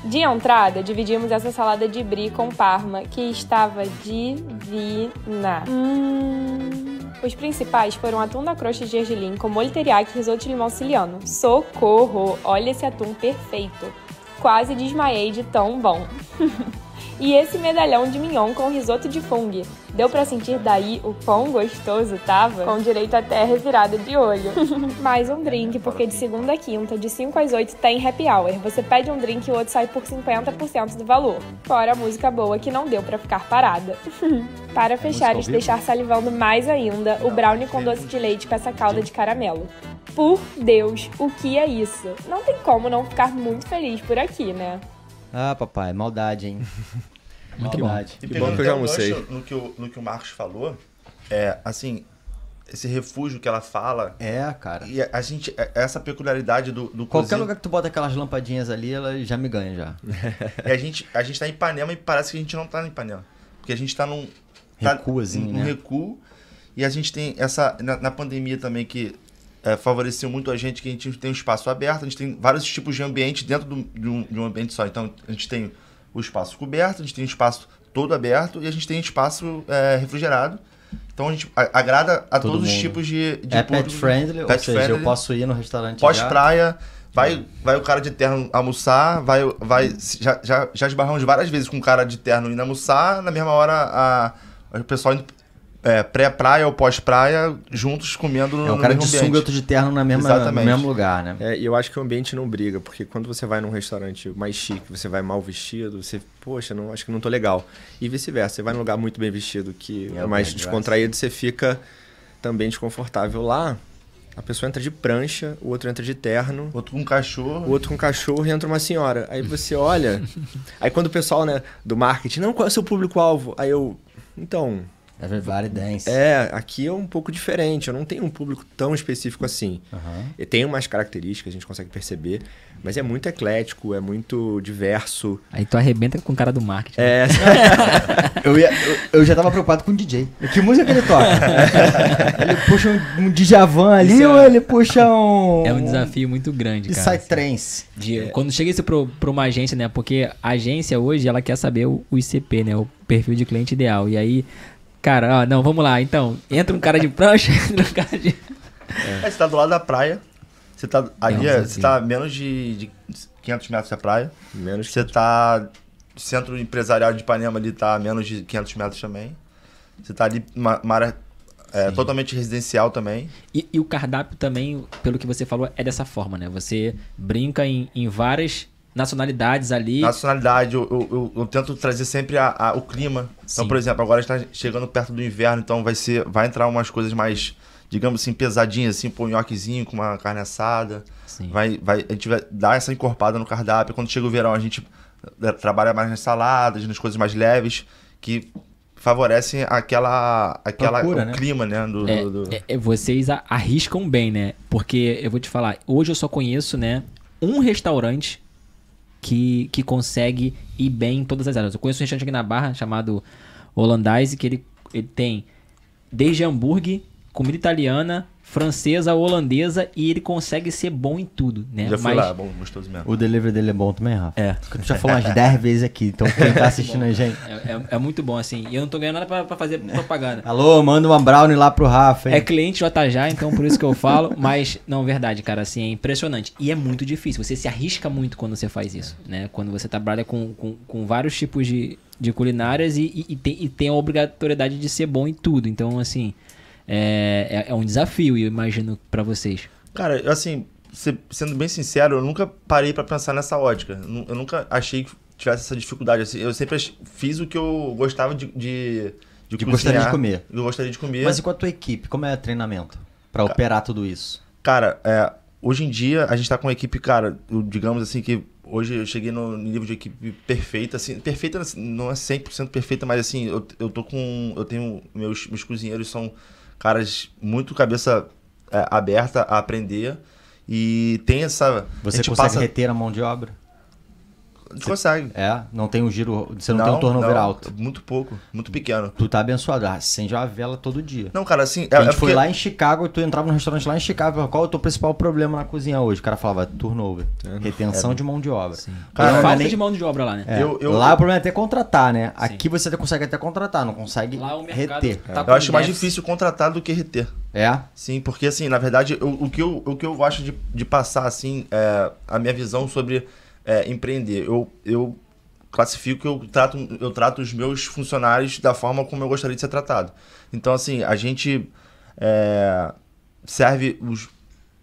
De entrada, dividimos essa salada de brie com parma, que estava divina. Hum... Os principais foram atum da crosta de gergelim com molho teriyaki e risoto de limão siciliano. Socorro! Olha esse atum perfeito! Quase desmaiei de tão bom! [laughs] E esse medalhão de mignon com risoto de fungo. Deu para sentir daí o quão gostoso tava? Com direito até revirada de olho. [laughs] Mais um drink, porque de segunda a quinta, de 5 às 8, tem happy hour. Você pede um drink e o outro sai por 50% do valor. Fora a música boa que não deu para ficar parada. [laughs] para fechar e te deixar salivando mais ainda, o brownie com doce de leite com essa calda de caramelo. Por Deus, o que é isso? Não tem como não ficar muito feliz por aqui, né? Ah, papai, maldade, hein? [laughs] Muito maldade. bom. E que bom que eu já almocei. No que, o, no que o Marcos falou, é, assim, esse refúgio que ela fala. É, cara. E a gente, é, essa peculiaridade do, do Qualquer cozinho... lugar que tu bota aquelas lampadinhas ali, ela já me ganha já. [laughs] e a gente, a gente tá em Ipanema e parece que a gente não tá em Ipanema. Porque a gente tá num. Recuozinho, tá, um, né? Um recuo. E a gente tem essa. Na, na pandemia também, que é, favoreceu muito a gente que a gente tem um espaço aberto, a gente tem vários tipos de ambiente dentro do, de, um, de, um, ambiente só. Então, a gente tem o espaço coberto, a gente tem o espaço todo aberto e a gente tem espaço é, refrigerado. Então a gente agrada a Todo todos mundo. os tipos de, de É público. pet friendly, pet ou seja, eu posso ir no restaurante Pós-praia, vai, vai o cara de terno almoçar, vai, vai já, já, já esbarramos várias vezes com o cara de terno indo almoçar, na mesma hora a, o pessoal indo é, pré-praia ou pós-praia, juntos comendo no É um cara de ambiente. sunga outro de terno na mesma, no mesmo lugar, né? É, e eu acho que o ambiente não briga, porque quando você vai num restaurante mais chique, você vai mal vestido, você, poxa, não, acho que não tô legal. E vice-versa, você vai num lugar muito bem vestido, que é, é mais descontraído, você fica também desconfortável. Lá, a pessoa entra de prancha, o outro entra de terno. Outro com cachorro. O outro com cachorro e entra uma senhora. Aí você olha. [laughs] aí quando o pessoal, né, do marketing, não, qual é o seu público-alvo? Aí eu. Então, Everybody Dance. É, aqui é um pouco diferente. Eu não tenho um público tão específico assim. Uhum. Eu tenho umas características, a gente consegue perceber. Mas é muito eclético, é muito diverso. Aí tu arrebenta com o cara do marketing. Né? É. [laughs] eu, ia, eu, eu, já tava preocupado com o DJ. Que música ele toca? [laughs] ele puxa um, um Djavan ali é ou ele puxa um... É um desafio muito grande, cara. Sai trance. É. Quando chega isso pra uma agência, né? Porque a agência hoje, ela quer saber o, o ICP, né? O perfil de cliente ideal. E aí Cara, ó, não, vamos lá. Então, entra um cara de prancha, [laughs] entra um cara de. É. É, você tá do lado da praia. Você tá ali, não, é, você tá menos de, de 500 metros da praia. Menos. Você tá. Centro empresarial de Ipanema ali tá a menos de 500 metros também. Você tá ali, uma, uma área é, totalmente residencial também. E, e, o cardápio também, pelo que você falou, é dessa forma, né? Você brinca em, em várias nacionalidades ali. Nacionalidade, eu, eu, eu, eu tento trazer sempre a, a, o clima. Então, Sim. Então, por exemplo, agora está chegando perto do inverno, então vai ser, vai entrar umas coisas mais, digamos assim, pesadinhas, assim, pô, um nhoquezinho com uma carne assada. Sim. Vai, vai, a gente vai dar essa encorpada no cardápio. Quando chega o verão, a gente é, trabalha mais nas saladas, nas coisas mais leves, que favorecem aquela, aquela Procura, o né? clima, né? Do, é, do... É, é, vocês arriscam bem, né? Porque eu vou te falar, hoje eu só conheço, né, um restaurante que, que consegue ir bem em todas as áreas. Eu conheço um restaurante aqui na Barra chamado Holandaise que ele, ele tem desde hambúrguer, comida italiana, francesa, holandesa e ele consegue ser bom em tudo, né? Já fui lá, é bom, gostoso mesmo. O delivery dele é bom também, Rafa. É. Tu já falou umas 10 vezes aqui, então quem tá assistindo a gente... É, é, é, muito bom, assim. E eu não tô ganhando nada pra, pra fazer propaganda. Alô, manda uma brownie lá pro Rafa, hein? É cliente JJ, então por isso que eu falo. Mas, não, verdade, cara, assim, é impressionante. E é muito difícil, você se arrisca muito quando você faz isso, né? Quando você trabalha com, com, com vários tipos de, de culinárias e, e, e, tem, e tem a obrigatoriedade de ser bom em tudo. Então, assim é, é, é um desafio, eu imagino, para vocês. Cara, assim, sendo bem sincero, eu nunca parei para pensar nessa ótica. Eu nunca achei que tivesse essa dificuldade. Assim, eu sempre fiz o que eu gostava de. de, de cozinhar, gostaria de comer. Eu gostaria de comer. Mas e com a tua equipe? Como é o treinamento? para operar tudo isso? Cara, é, hoje em dia a gente tá com uma equipe, cara, digamos assim que hoje eu cheguei no nível de equipe perfeita, assim, perfeita assim, não é 100% perfeita, mas assim, eu, eu tô com, eu tenho, meus, meus cozinheiros são caras muito cabeça é, aberta a aprender. E tem essa. Você consegue passa... reter a mão de obra? Consegue. É, não tem um giro, você não, não tem um turnover alto. Muito pouco, muito pequeno. Tu tá abençoado, ah, acende uma vela todo dia. Não, cara, assim. É, a gente é porque... foi lá em Chicago, tu entrava no restaurante lá em Chicago, qual é o teu principal problema na cozinha hoje? O cara falava turnover, é, retenção é, de mão de obra. Sim. Cara, cara falta nem... de mão de obra lá, né? É. Eu, eu, lá eu... o problema é até contratar, né? Sim. Aqui você consegue até contratar, não consegue reter. Tá é. eu acho mais difícil contratar do que reter. É? Sim, porque assim, na verdade, eu, o, que eu, o que eu acho de, de passar, assim, é, a minha visão sobre é, empreender. Eu, eu classifico que eu trato, eu trato os meus funcionários da forma como eu gostaria de ser tratado. Então, assim, a gente é, serve os.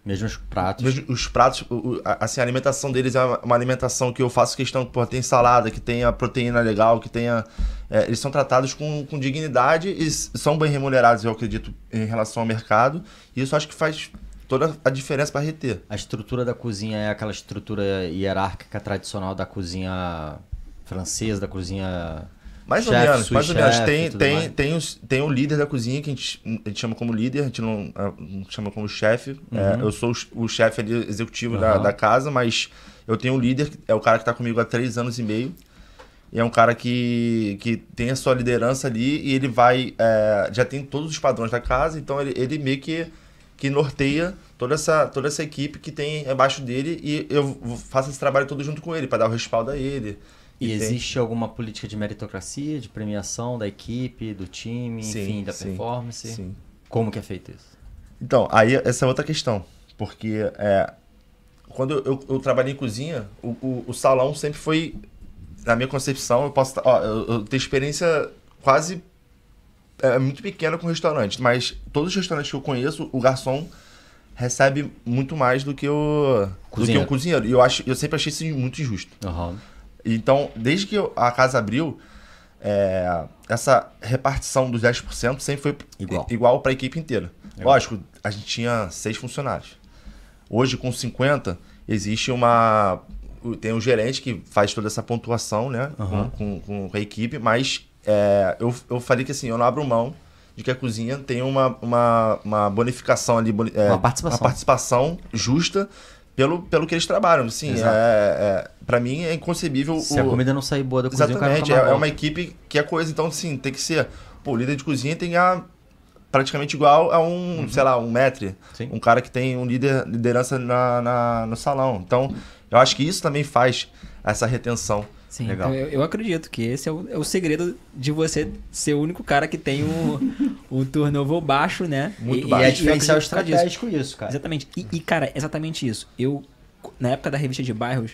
Mesmos pratos. Mesmo, os pratos, o, assim, a alimentação deles é uma alimentação que eu faço questão que ter tem salada, que tenha proteína legal, que tenha. É, eles são tratados com, com dignidade e são bem remunerados, eu acredito, em relação ao mercado. E isso acho que faz toda a diferença para reter. A estrutura da cozinha é aquela estrutura hierárquica tradicional da cozinha francesa, da cozinha. Mais chef, ou menos, mais ou menos. Tem, tem, tem, os, tem o líder da cozinha, que a gente, a gente chama como líder, a gente não, não chama como chefe. É, uhum. É, eu sou o, chefe executivo uhum. da, da casa, mas eu tenho um líder, é o cara que está comigo há três anos e meio. E é um cara que, que tem a sua liderança ali e ele vai. É, já tem todos os padrões da casa, então ele, ele meio que que norteia toda essa, toda essa equipe que tem abaixo dele e eu faço esse trabalho todo junto com ele, para dar o respaldo a ele. E, e existe tem... alguma política de meritocracia, de premiação da equipe, do time, sim, enfim, da sim, performance? Sim. Como que é feito isso? Então, aí essa é outra questão, porque é, quando eu, eu, trabalhei em cozinha, o, o, o, salão sempre foi, na minha concepção, eu posso ó, eu, eu tenho experiência quase é, é muito pequena com restaurante, mas todos os restaurantes que eu conheço, o garçom recebe muito mais do que o cozinheiro. Do que um cozinheiro. E eu, acho, eu sempre achei isso muito injusto. Uhum. Então, desde que a casa abriu, é, essa repartição dos 10% sempre foi igual, igual para a equipe inteira. Igual. Lógico, a gente tinha seis funcionários. Hoje, com 50, existe uma. Tem um gerente que faz toda essa pontuação né, uhum. com, com, com a equipe, mas é, eu, eu falei que assim, eu não abro mão de que a cozinha tem uma, uma, uma bonificação ali, boni, é, uma, participação. uma participação justa pelo, pelo que eles trabalham. Sim, é, é para mim é inconcebível. Se o... a comida não sair boa da cozinha, Exatamente, é, é, uma equipe que é coisa. Então, sim, tem que ser. Pô, o líder de cozinha tem a praticamente igual a um, uhum. sei lá, um metre. Um cara que tem um líder, liderança na, na, no salão. Então, eu acho que isso também faz essa retenção. Sim, Legal. Então eu, eu, acredito que esse é o, é o segredo de você ser o único cara que tem o, o turnover baixo, né? Muito e, baixo. É e é diferencial estratégico isso, cara. Exatamente. E, e, cara, exatamente isso. Eu, na época da revista de bairros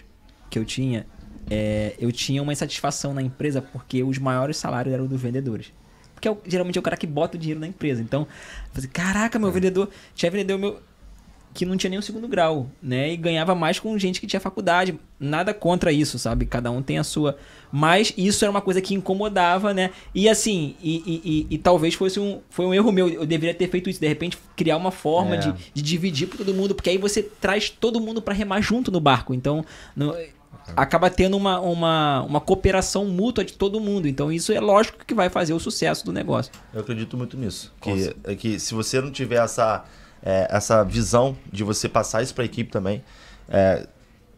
que eu tinha, é, eu tinha uma insatisfação na empresa porque os maiores salários eram dos vendedores. Porque é o, geralmente é o cara que bota o dinheiro na empresa. Então, eu falei, assim, caraca, meu é. vendedor, tinha vendedor meu que não tinha nenhum segundo grau, né? E ganhava mais com gente que tinha faculdade. Nada contra isso, sabe? Cada um tem a sua. Mas isso era uma coisa que incomodava, né? E assim, e, e, e, e talvez fosse um, foi um erro meu. Eu deveria ter feito isso. De repente, criar uma forma é. de, de, dividir para todo mundo, porque aí você traz todo mundo para remar junto no barco. Então, no, acaba tendo uma, uma, uma cooperação mútua de todo mundo. Então, isso é lógico que vai fazer o sucesso do negócio. Eu acredito muito nisso. Que, é que se você não tiver essa é, essa visão de você passar isso para a equipe também. É,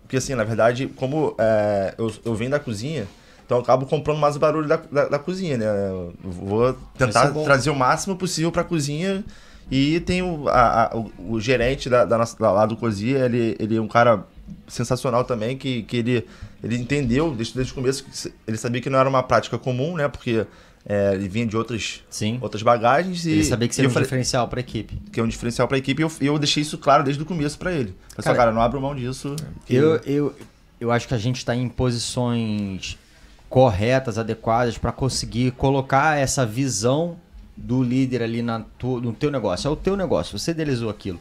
porque, assim, na verdade, como é, eu, eu venho da cozinha, então eu acabo comprando mais o barulho da, da, da cozinha, né? Eu vou tentar é trazer o máximo possível para a cozinha. E tem o, a, a, o, o, gerente da, da nossa, lá do Cosia, ele, ele é um cara sensacional também, que, que ele, ele entendeu desde, desde o começo, ele sabia que não era uma prática comum, né? Porque é, ele vinha de outras, Sim. outras bagagens. E, ele sabia que seria um falei, diferencial para a equipe. Que é um diferencial para a equipe e eu, eu deixei isso claro desde o começo para ele. Falei cara, cara, não abro mão disso. Eu, eu, eu acho que a gente está em posições corretas, adequadas para conseguir colocar essa visão do líder ali na tu, no teu negócio. É o teu negócio, você idealizou aquilo.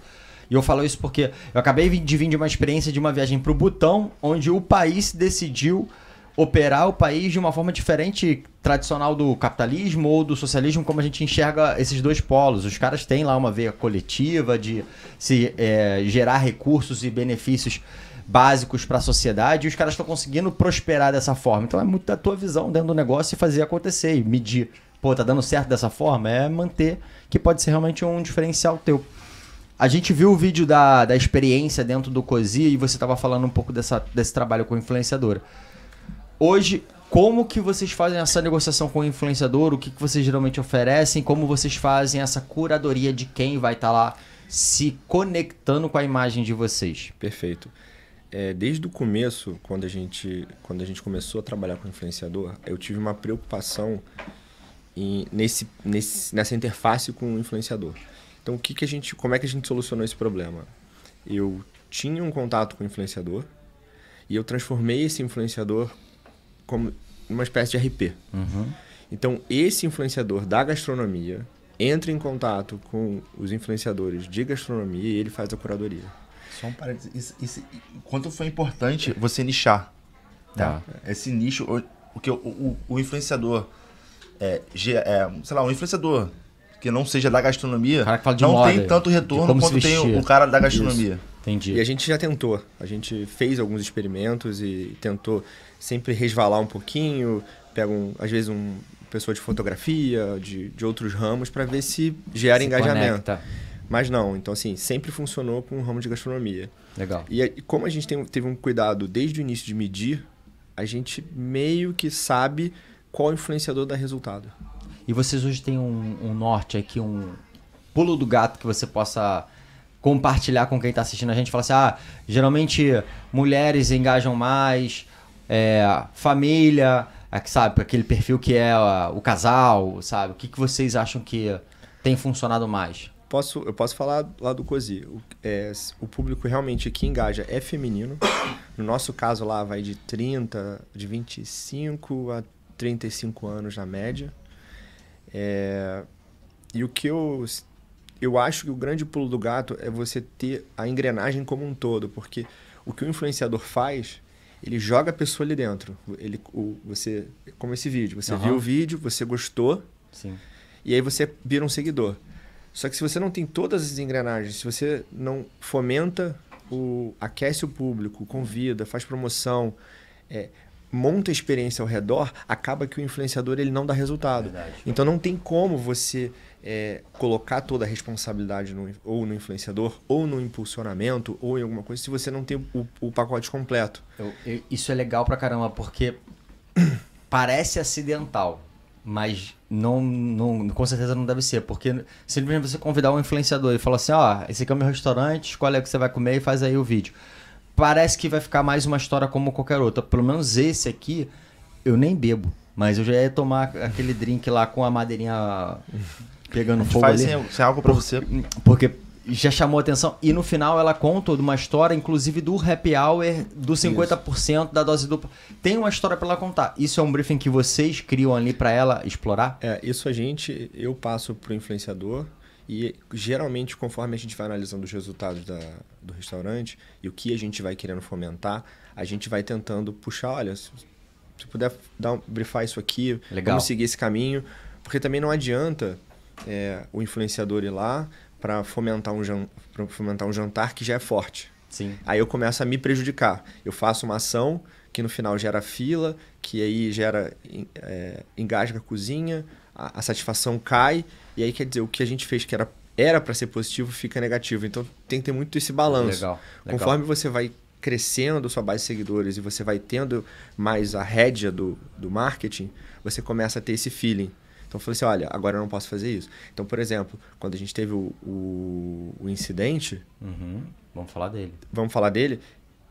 E eu falo isso porque eu acabei de vir de uma experiência de uma viagem para o Butão, onde o país decidiu operar o país de uma forma diferente tradicional do capitalismo ou do socialismo, como a gente enxerga esses dois polos. Os caras têm lá uma veia coletiva de se é, gerar recursos e benefícios básicos para a sociedade e os caras estão conseguindo prosperar dessa forma. Então é muito da tua visão dentro do negócio e fazer acontecer e medir. Pô, tá dando certo dessa forma? É manter, que pode ser realmente um diferencial teu. A gente viu o vídeo da, da experiência dentro do COSI e você estava falando um pouco dessa, desse trabalho com influenciadora. Hoje, como que vocês fazem essa negociação com o influenciador? O que, que vocês geralmente oferecem? Como vocês fazem essa curadoria de quem vai estar tá lá se conectando com a imagem de vocês? Perfeito. É, desde o começo, quando a, gente, quando a gente começou a trabalhar com influenciador, eu tive uma preocupação em, nesse, nesse, nessa interface com o influenciador. Então, o que, que a gente, como é que a gente solucionou esse problema? Eu tinha um contato com o influenciador e eu transformei esse influenciador como uma espécie de RP. Uhum. Então, esse influenciador da gastronomia entra em contato com os influenciadores de gastronomia e ele faz a curadoria. Só um parênteses. Isso, isso, quanto foi importante você nichar? Tá? tá. Esse nicho, o, o, o, influenciador, é, é, sei lá, um influenciador que não seja da gastronomia, não moda, tem tanto retorno quanto tem o, o cara da gastronomia. Isso. Entendi. E a gente já tentou. A gente fez alguns experimentos e tentou sempre resvalar um pouquinho, pega um, às vezes um pessoa de fotografia, de, de outros ramos, para ver se gera se engajamento. Conecta. Mas não, então assim, sempre funcionou com o um ramo de gastronomia. Legal. E como a gente tem, teve um cuidado desde o início de medir, a gente meio que sabe qual influenciador dá resultado. E vocês hoje têm um, um norte aqui, um pulo do gato que você possa compartilhar com quem está assistindo a gente, falar assim, ah, geralmente mulheres engajam mais, é, família, é sabe, aquele perfil que é o casal, sabe? O que, que vocês acham que tem funcionado mais? Posso, eu posso falar lá do COSI. O, é, o público realmente que engaja é feminino. [coughs] No nosso caso lá vai de 30, de 25 a 35 anos na média. É, e o que eu eu acho que o grande pulo do gato é você ter a engrenagem como um todo, porque o que o influenciador faz, ele joga a pessoa ali dentro. Ele, o, você, como esse vídeo, você uhum. viu o vídeo, você gostou, Sim. e aí você vira um seguidor. Só que se você não tem todas as engrenagens, se você não fomenta, o, aquece o público, convida, faz promoção, é, monta experiência ao redor, acaba que o influenciador ele não dá resultado. então não tem como você é, colocar toda a responsabilidade no, ou no influenciador, ou no impulsionamento, ou em alguma coisa, se você não tem o, o pacote completo. Eu, eu, isso é legal pra caramba, porque [coughs] parece acidental, mas não, não, com certeza não deve ser, porque simplesmente você convidar um influenciador e falar assim, ó, oh, esse aqui é o meu restaurante, escolhe o que você vai comer e faz aí o vídeo. Parece que vai ficar mais uma história como qualquer outra. Pelo menos esse aqui, eu nem bebo. Mas eu já ia tomar aquele drink lá com a madeirinha pegando fogo faz ali. Sem, assim, sem é algo para você. Porque já chamou atenção. E no final ela conta uma história, inclusive do happy hour, do 50% Isso. da dose dupla. Tem uma história para ela contar. Isso é um briefing que vocês criam ali para ela explorar? É, isso a gente, eu passo pro influenciador e geralmente conforme a gente vai analisando os resultados da, do restaurante e o que a gente vai querendo fomentar, a gente vai tentando puxar, olha, se, se puder dar, brifar isso aqui, Legal. vamos seguir esse caminho, porque também não adianta é, o influenciador ir lá para fomentar, um fomentar um jantar que já é forte. Sim. Aí eu começo a me prejudicar. Eu faço uma ação que no final gera fila, que aí gera é, engasga a cozinha, a, a, satisfação cai, e aí quer dizer, o que a gente fez que era era para ser positivo fica negativo. Então tem que ter muito esse balanço. Legal, legal. Conforme você vai crescendo sua base de seguidores e você vai tendo mais a rédea do, do marketing, você começa a ter esse feeling. Então eu falei assim, olha, agora eu não posso fazer isso. Então, por exemplo, quando a gente teve o, o, o incidente... Uhum. Vamos falar dele. Vamos falar dele.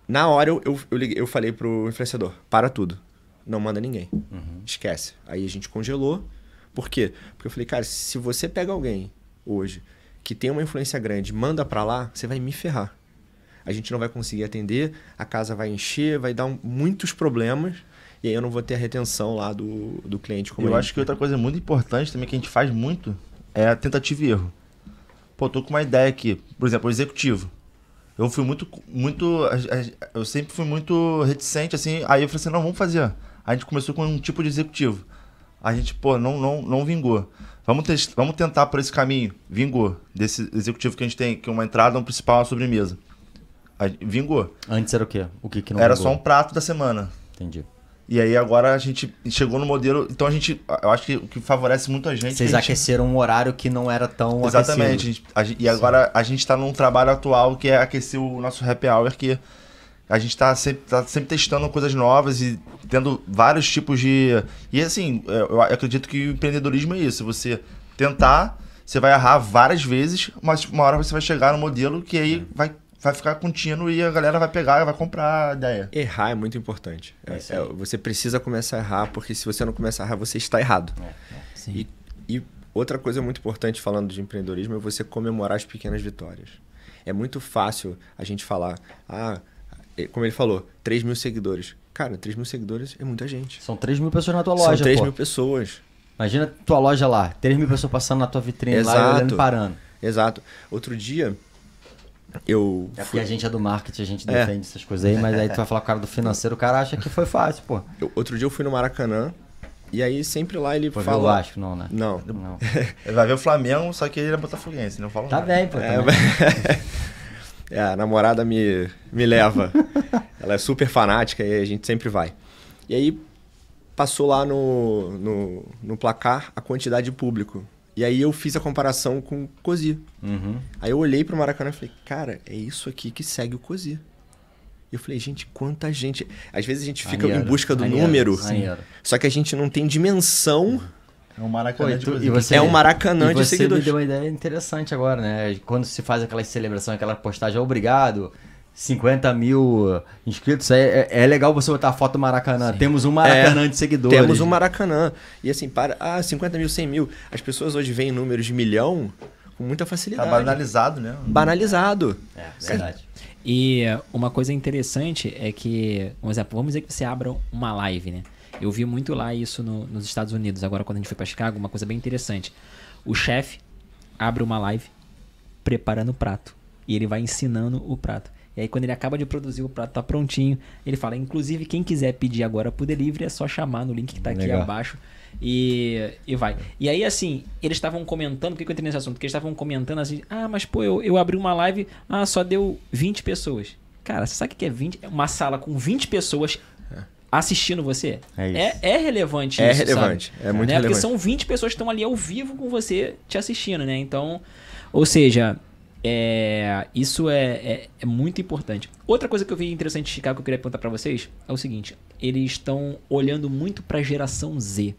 Na hora eu, eu, eu, liguei, eu falei pro influenciador, para tudo. Não manda ninguém. Uhum. Esquece. Aí a gente congelou. Por quê? Porque eu falei, cara, se você pega alguém hoje que tem uma influência grande, manda para lá, você vai me ferrar. A gente não vai conseguir atender, a casa vai encher, vai dar um, muitos problemas e aí eu não vou ter a retenção lá do, do cliente. Como eu acho que outra coisa muito importante também que a gente faz muito é a tentativa e erro. Pô, tô com uma ideia aqui, por exemplo, o executivo. Eu fui muito, muito, eu sempre fui muito reticente, assim, aí eu falei assim, não, vamos fazer. A gente começou com um tipo de executivo. A gente, pô, não, não, não vingou. Vamos, vamos tentar por esse caminho. Vingou. Desse executivo que a gente tem, que é uma entrada, um principal, uma sobremesa. Vingou. Antes era o quê? O que, que não Era só um prato da semana. Entendi. E aí agora a gente chegou no modelo. Então a gente. Eu acho que o que favorece muito a gente. Vocês a gente... aqueceram um horário que não era tão Exatamente. e agora Sim. a gente está num trabalho atual que é aquecer o nosso happy hour, que a gente está sempre, tá sempre testando coisas novas e tendo vários tipos de. E assim, é, eu acredito que o empreendedorismo é isso. Você tentar, você vai errar várias vezes, mas uma hora você vai chegar no modelo que aí é. vai vai ficar contínuo e a galera vai pegar, vai comprar a ideia. Errar é muito importante. É, é, é você precisa começar a errar, porque se você não começar a errar, você está errado. É, é. e, e, outra coisa muito importante falando de empreendedorismo é você comemorar as pequenas vitórias. É muito fácil a gente falar, ah, é, como ele falou, 3 mil seguidores. Cara, 3 mil seguidores é muita gente. São 3 mil pessoas na tua loja. São 3 pô. mil pessoas. Imagina tua loja lá, 3 mil pessoas passando na tua vitrine Exato. lá e olhando parando. Exato. Outro dia, eu. É porque fui... a gente é do marketing, a gente é. defende é. essas coisas aí, mas aí tu vai falar com o cara do financeiro, o cara acha que foi fácil, pô. Eu, outro dia eu fui no Maracanã. E aí sempre lá ele pô, fala. Eu acho, não, né? Não. não. [laughs] ele vai ver o Flamengo, só que ele é botafoguense, não fala Tá nada. bem, pô. É, tá [laughs] é, a namorada me, me leva. [laughs] Ela é super fanática e a gente sempre vai. E aí passou lá no, no, no placar a quantidade de público. E aí eu fiz a comparação com o Cosi. Uhum. Aí eu olhei pro Maracanã e falei, cara, é isso aqui que segue o Cosi. E eu falei, gente, quanta gente. Às vezes a gente fica em busca do número, só que a gente não tem dimensão. É um maracanã Pô, tu, de você, É um maracanã e de você seguidores. Você me deu uma ideia interessante agora, né? Quando se faz aquela celebração, aquela postagem, obrigado. 50 mil uh, inscritos, é, é, é, legal você botar a foto do Maracanã. Sim. Temos um Maracanã é, de seguidores. Temos um Maracanã. E assim, para ah, 50 mil, 100 mil. As pessoas hoje veem números de milhão com muita facilidade. Tá banalizado, né? Banalizado. É, verdade. Sim. E uh, uma coisa interessante é que, um exemplo, vamos dizer que você abra uma live, né? Eu vi muito lá isso no, nos Estados Unidos. Agora, quando a gente foi para Chicago, uma coisa bem interessante. O chefe abre uma live preparando o prato. E ele vai ensinando o prato. E aí, quando ele acaba de produzir, o prato tá prontinho. Ele fala: inclusive, quem quiser pedir agora por delivery, é só chamar no link que tá aqui Legal. abaixo. E, e vai. E aí, assim, eles estavam comentando, por que, eu entrei nesse assunto? Porque eles estavam comentando assim: ah, mas pô, eu, eu abri uma live, ah, só deu 20 pessoas. Cara, você sabe o que é 20? Uma sala com 20 pessoas é. assistindo você. É, isso. é, é relevante é isso. É relevante, é muito né? relevante. Porque são 20 pessoas que estão ali ao vivo com você te assistindo, né? Então, ou seja, é, isso é, é, é, muito importante. Outra coisa que eu vi interessante de Chicago que eu queria perguntar para vocês é o seguinte: eles estão olhando muito para a geração Z.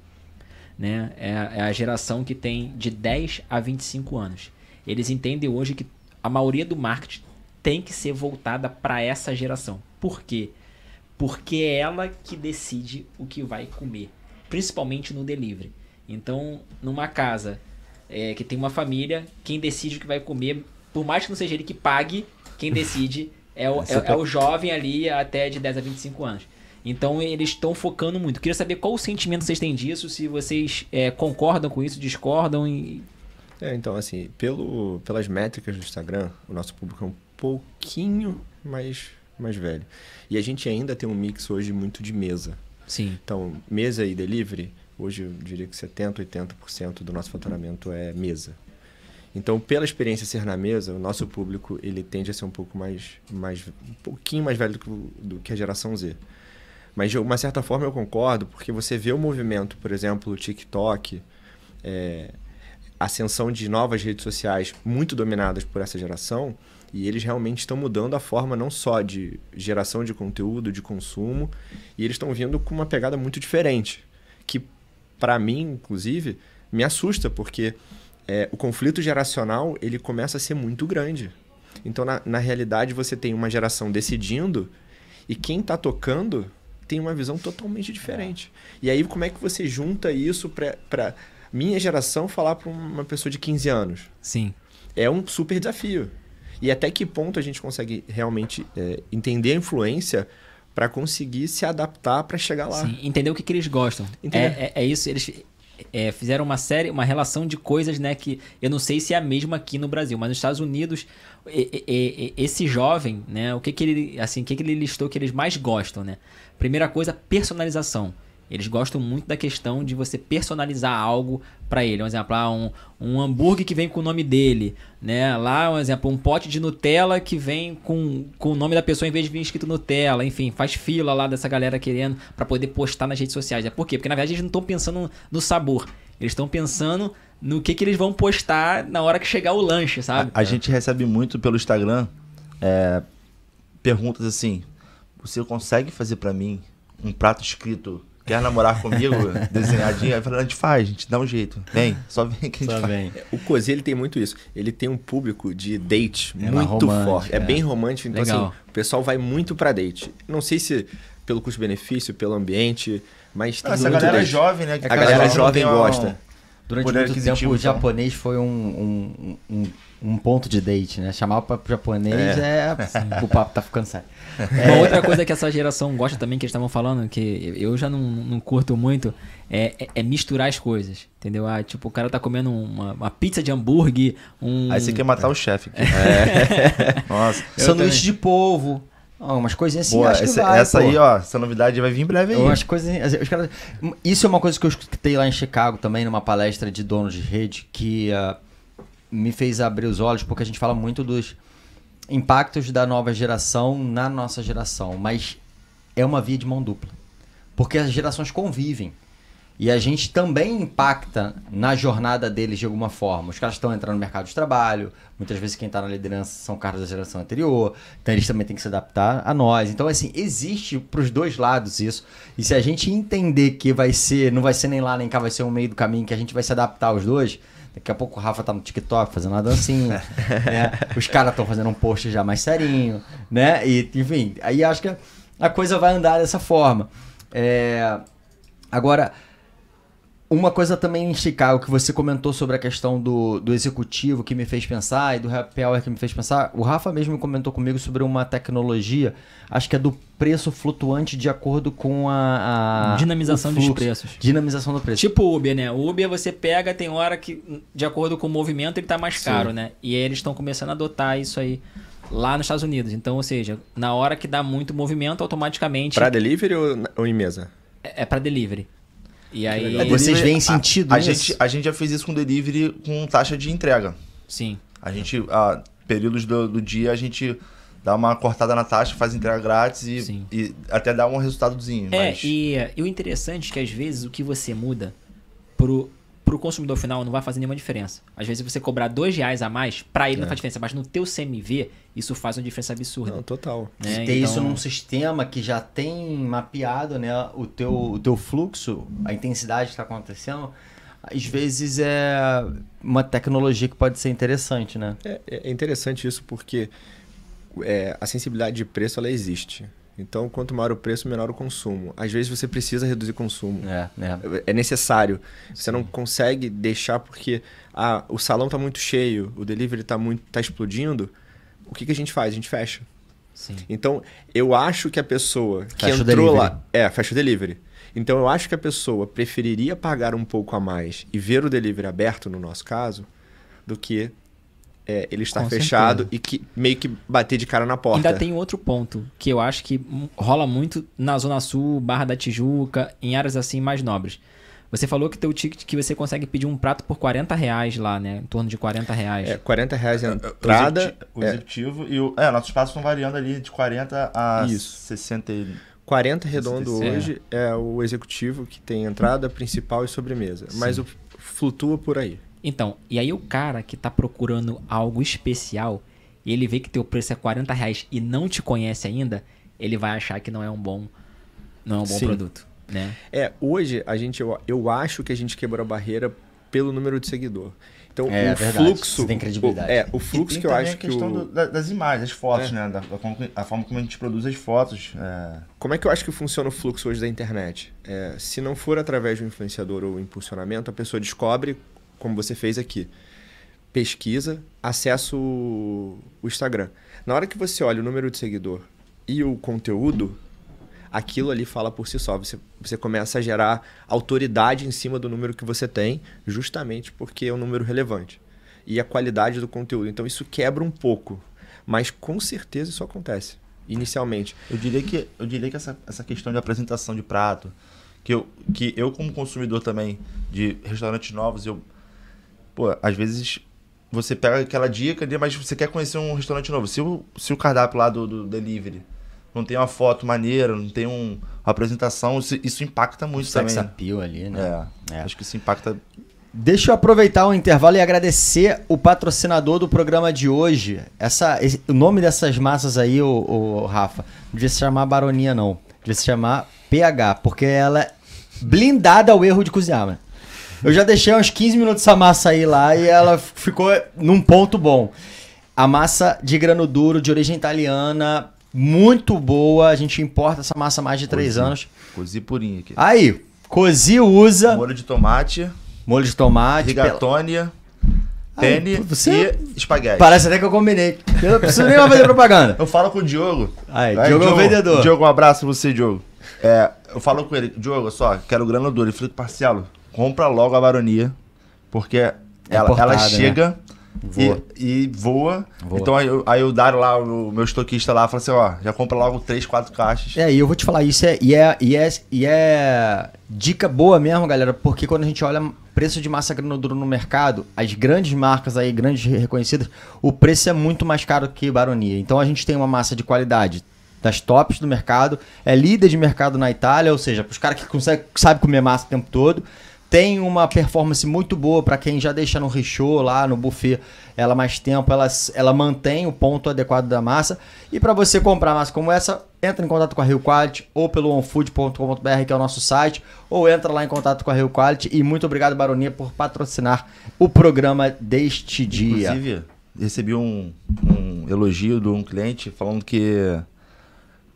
Né? É, é, a geração que tem de 10 a 25 anos. Eles entendem hoje que a maioria do marketing tem que ser voltada para essa geração. Por quê? Porque é ela que decide o que vai comer, principalmente no delivery. Então, numa casa é, que tem uma família, quem decide o que vai comer por mais que não seja ele que pague, quem decide é o, é, é, tá... é o jovem ali até de 10 a 25 anos. Então eles estão focando muito. Queria saber qual o sentimento vocês têm disso, se vocês é, concordam com isso, discordam e. É, então, assim, pelo, pelas métricas do Instagram, o nosso público é um pouquinho mais, mais velho. E a gente ainda tem um mix hoje muito de mesa. Sim. Então, mesa e delivery, hoje eu diria que 70%, 80% do nosso faturamento é mesa. Então, pela experiência ser na mesa, o nosso público ele tende a ser um pouco mais, mais um pouquinho mais velho do, do que a geração Z. Mas de uma certa forma eu concordo, porque você vê o movimento, por exemplo, o TikTok, é, ascensão de novas redes sociais muito dominadas por essa geração, e eles realmente estão mudando a forma não só de geração de conteúdo, de consumo, e eles estão vindo com uma pegada muito diferente, que para mim, inclusive, me assusta, porque é, o conflito geracional ele começa a ser muito grande. Então, na, na realidade, você tem uma geração decidindo e quem está tocando tem uma visão totalmente diferente. É. E aí, como é que você junta isso para minha geração falar para uma pessoa de 15 anos? Sim. É um super desafio. E até que ponto a gente consegue realmente é, entender a influência para conseguir se adaptar para chegar lá. Sim, entender o que, que eles gostam. É, é, é, isso, eles, é, fizeram uma série, uma relação de coisas, né? Que eu não sei se é a mesma aqui no Brasil, mas nos Estados Unidos, e, e, e, esse jovem, né? O que que ele, assim, o que que ele listou que eles mais gostam, né? Primeira coisa, personalização. Eles gostam muito da questão de você personalizar algo para ele. Um exemplo, ah, um, um hambúrguer que vem com o nome dele, né? Lá, um exemplo, um pote de Nutella que vem com, com o nome da pessoa em vez de vir escrito Nutella. Enfim, faz fila lá dessa galera querendo para poder postar nas redes sociais. É né? por quê? Porque na verdade eles não estão pensando no sabor. Eles estão pensando no que, que eles vão postar na hora que chegar o lanche, sabe? A, a gente recebe muito pelo Instagram é, perguntas assim: você consegue fazer para mim um prato escrito Quer namorar comigo? [laughs] Desenhadinha? Eu falei, a gente faz, a gente dá um jeito. Vem, só vem que a gente só faz. Vem. O Cosi, ele tem muito isso. Ele tem um público de date é muito forte. É. é. bem romântico, então assim, Legal. assim, o pessoal vai muito para date. Não sei se pelo custo-benefício, pelo ambiente, mas tem Essa galera é date. jovem, né? A galera jovem gosta. Durante muito tempo, o japonês foi um, um, um um ponto de date, né? Chamar o japonês é. é... o papo tá ficando sério. Uma é. outra coisa que essa geração gosta também, que eles estavam falando, que eu já não, não curto muito, é, é, é, misturar as coisas, entendeu? Ah, tipo, o cara tá comendo uma, uma pizza de hambúrguer, um... Aí você quer matar o chefe. É. [laughs] Nossa. Eu Sanduíche também. de polvo. Oh, umas coisinhas assim, Boa, vai, Essa aí, ó, essa novidade vai vir em breve aí. Umas coisinhas, os caras, isso é uma coisa que eu escutei lá em Chicago também, numa palestra de donos de rede, que... Uh, me fez abrir os olhos, porque a gente fala muito dos impactos da nova geração na nossa geração, mas é uma via de mão dupla. Porque as gerações convivem. E a gente também impacta na jornada deles de alguma forma. Os caras estão entrando no mercado de trabalho, muitas vezes quem está na liderança são caras da geração anterior, então eles também têm que se adaptar a nós. Então, assim, existe para os dois lados isso. E se a gente entender que vai ser, não vai ser nem lá nem cá, vai ser um meio do caminho que a gente vai se adaptar aos dois, Daqui a pouco o Rafa tá no TikTok fazendo uma dancinha. [laughs] né? Os caras estão fazendo um post já mais serinho, né? E, enfim, aí acho que a coisa vai andar dessa forma. É... Agora, uma coisa também em Chicago que você comentou sobre a questão do, do executivo que me fez pensar e do happy hour que me fez pensar. O Rafa mesmo comentou comigo sobre uma tecnologia, acho que é do preço flutuante de acordo com a. a dinamização dos preços. Dinamização do preço. Tipo Uber, né? Uber você pega, tem hora que, de acordo com o movimento, ele está mais Sim. caro, né? E eles estão começando a adotar isso aí lá nos Estados Unidos. Então, ou seja, na hora que dá muito movimento, automaticamente. Para delivery ou, ou em mesa? É, é para delivery. E aí é vocês veem sentido a, a gente A gente já fez isso com delivery com taxa de entrega. Sim. A gente, a, períodos do, do dia, a gente dá uma cortada na taxa, faz entrega grátis e, e até dá um resultadozinho. É, mas... e, e o interessante é que às vezes o que você muda pro para o consumidor final não vai fazer nenhuma diferença. Às vezes você cobrar dois reais a mais, para ele é. não faz diferença, mas no teu CMV isso faz uma diferença absurda. Não, total. Né? ter então... isso num sistema que já tem mapeado né, o, teu, o teu fluxo, a intensidade que está acontecendo, às vezes é uma tecnologia que pode ser interessante, né? É, é interessante isso porque é, a sensibilidade de preço ela existe. Então, quanto maior o preço, menor o consumo. Às vezes você precisa reduzir consumo. É, é. é necessário. Sim. Você não consegue deixar porque ah, o salão está muito cheio, o delivery está muito tá explodindo. O que, que a gente faz? A gente fecha. Sim. Então, eu acho que a pessoa que fecha entrou lá. É, fecha o delivery. Então, eu acho que a pessoa preferiria pagar um pouco a mais e ver o delivery aberto, no nosso caso, do que é, ele está Com fechado certeza. e que meio que bater de cara na porta. Ainda tem outro ponto que eu acho que rola muito na Zona Sul, Barra da Tijuca, em áreas assim mais nobres. Você falou que teu ticket que você consegue pedir um prato por 40 reais lá, né? Em torno de 40 reais. É, 40 reais a é, é, entrada. O é. executivo, é. e o. É, nossos passos estão variando ali de 40 a Isso. 60. 40 redondo 60. hoje é. é o executivo que tem entrada, [laughs] principal e sobremesa. Sim. Mas o, flutua por aí. Então, e aí o cara que tá procurando algo especial e ele vê que teu preço é 40 reais e não te conhece ainda, ele vai achar que não é um bom, não é um bom Sim. produto. Né? É, hoje a gente, eu, eu acho que a gente quebrou a barreira pelo número de seguidor. Então, é, o é verdade. fluxo. Você tem credibilidade. O, é, o fluxo que eu acho que. A questão que o... do, das imagens, das fotos, é. né? Da, da, a forma como a gente produz as fotos. É... Como é que eu acho que funciona o fluxo hoje da internet? É, se não for através do influenciador ou impulsionamento, a pessoa descobre como você fez aqui, pesquisa, acesso o, o Instagram. Na hora que você olha o número de seguidor e o conteúdo, aquilo ali fala por si só. Você, você começa a gerar autoridade em cima do número que você tem, justamente porque é um número relevante. E a qualidade do conteúdo. Então isso quebra um pouco. Mas com certeza isso acontece, inicialmente. Eu diria que, eu diria que essa, essa questão de apresentação de prato, que eu, que eu como consumidor também de restaurantes novos, eu Pô, às vezes você pega aquela dica, né, mas você quer conhecer um restaurante novo. Se o, se o cardápio lá do, do delivery não tem uma foto maneira, não tem um, uma apresentação, isso, isso impacta muito o também. appeal ali, né? É, é. Acho que isso impacta. Deixa eu aproveitar o intervalo e agradecer o patrocinador do programa de hoje. Essa, esse, o nome dessas massas aí, o, o Rafa, não devia se chamar Baroninha, não. Devia se chamar PH, porque ela é blindada ao erro de cozinhar, mano. Né? Eu já deixei uns 15 minutos essa massa aí lá e ela ficou num ponto bom. A massa de grano duro, de origem italiana, muito boa. A gente importa essa massa há mais de 3 anos. Cozi purinha aqui. Aí, cozi usa. Molho de tomate. Molho de tomate. Rigatônia. Penne você... e é espaguete. Parece até que eu combinei. Eu não preciso nem fazer propaganda. Eu falo com o Diogo. Aí, né, Diogo, é o vendedor. Diogo, um abraço pra você, Diogo. É, eu falo com ele, Diogo, só, quero grana duro Ele falou, Parcelo, compra logo a baronia, porque é ela, portada, ela, né? chega né? e, e voa. voa. Então aí, aí eu dar lá, o meu estoquista lá, fala assim, ó, já compra logo três, quatro caixas. É, e eu vou te falar, isso é, e é, e é, e é dica boa mesmo, galera, porque quando a gente olha preço de massa granulura no mercado, as grandes marcas aí, grandes reconhecidas, o preço é muito mais caro que baronia. Então a gente tem uma massa de qualidade das tops do mercado, é líder de mercado na Itália, ou seja, os caras que consegue, sabe comer massa o tempo todo tem uma performance muito boa para quem já deixa no richô lá no buffet ela mais tempo, ela, ela mantém o ponto adequado da massa. E para você comprar massa como essa, entra em contato com a Rio Quality ou pelo onfood.com.br, que é o nosso site, ou entra lá em contato com a Rio Quality. E muito obrigado, Baronia, por patrocinar o programa deste dia. Inclusive, recebi um, um elogio de um cliente falando que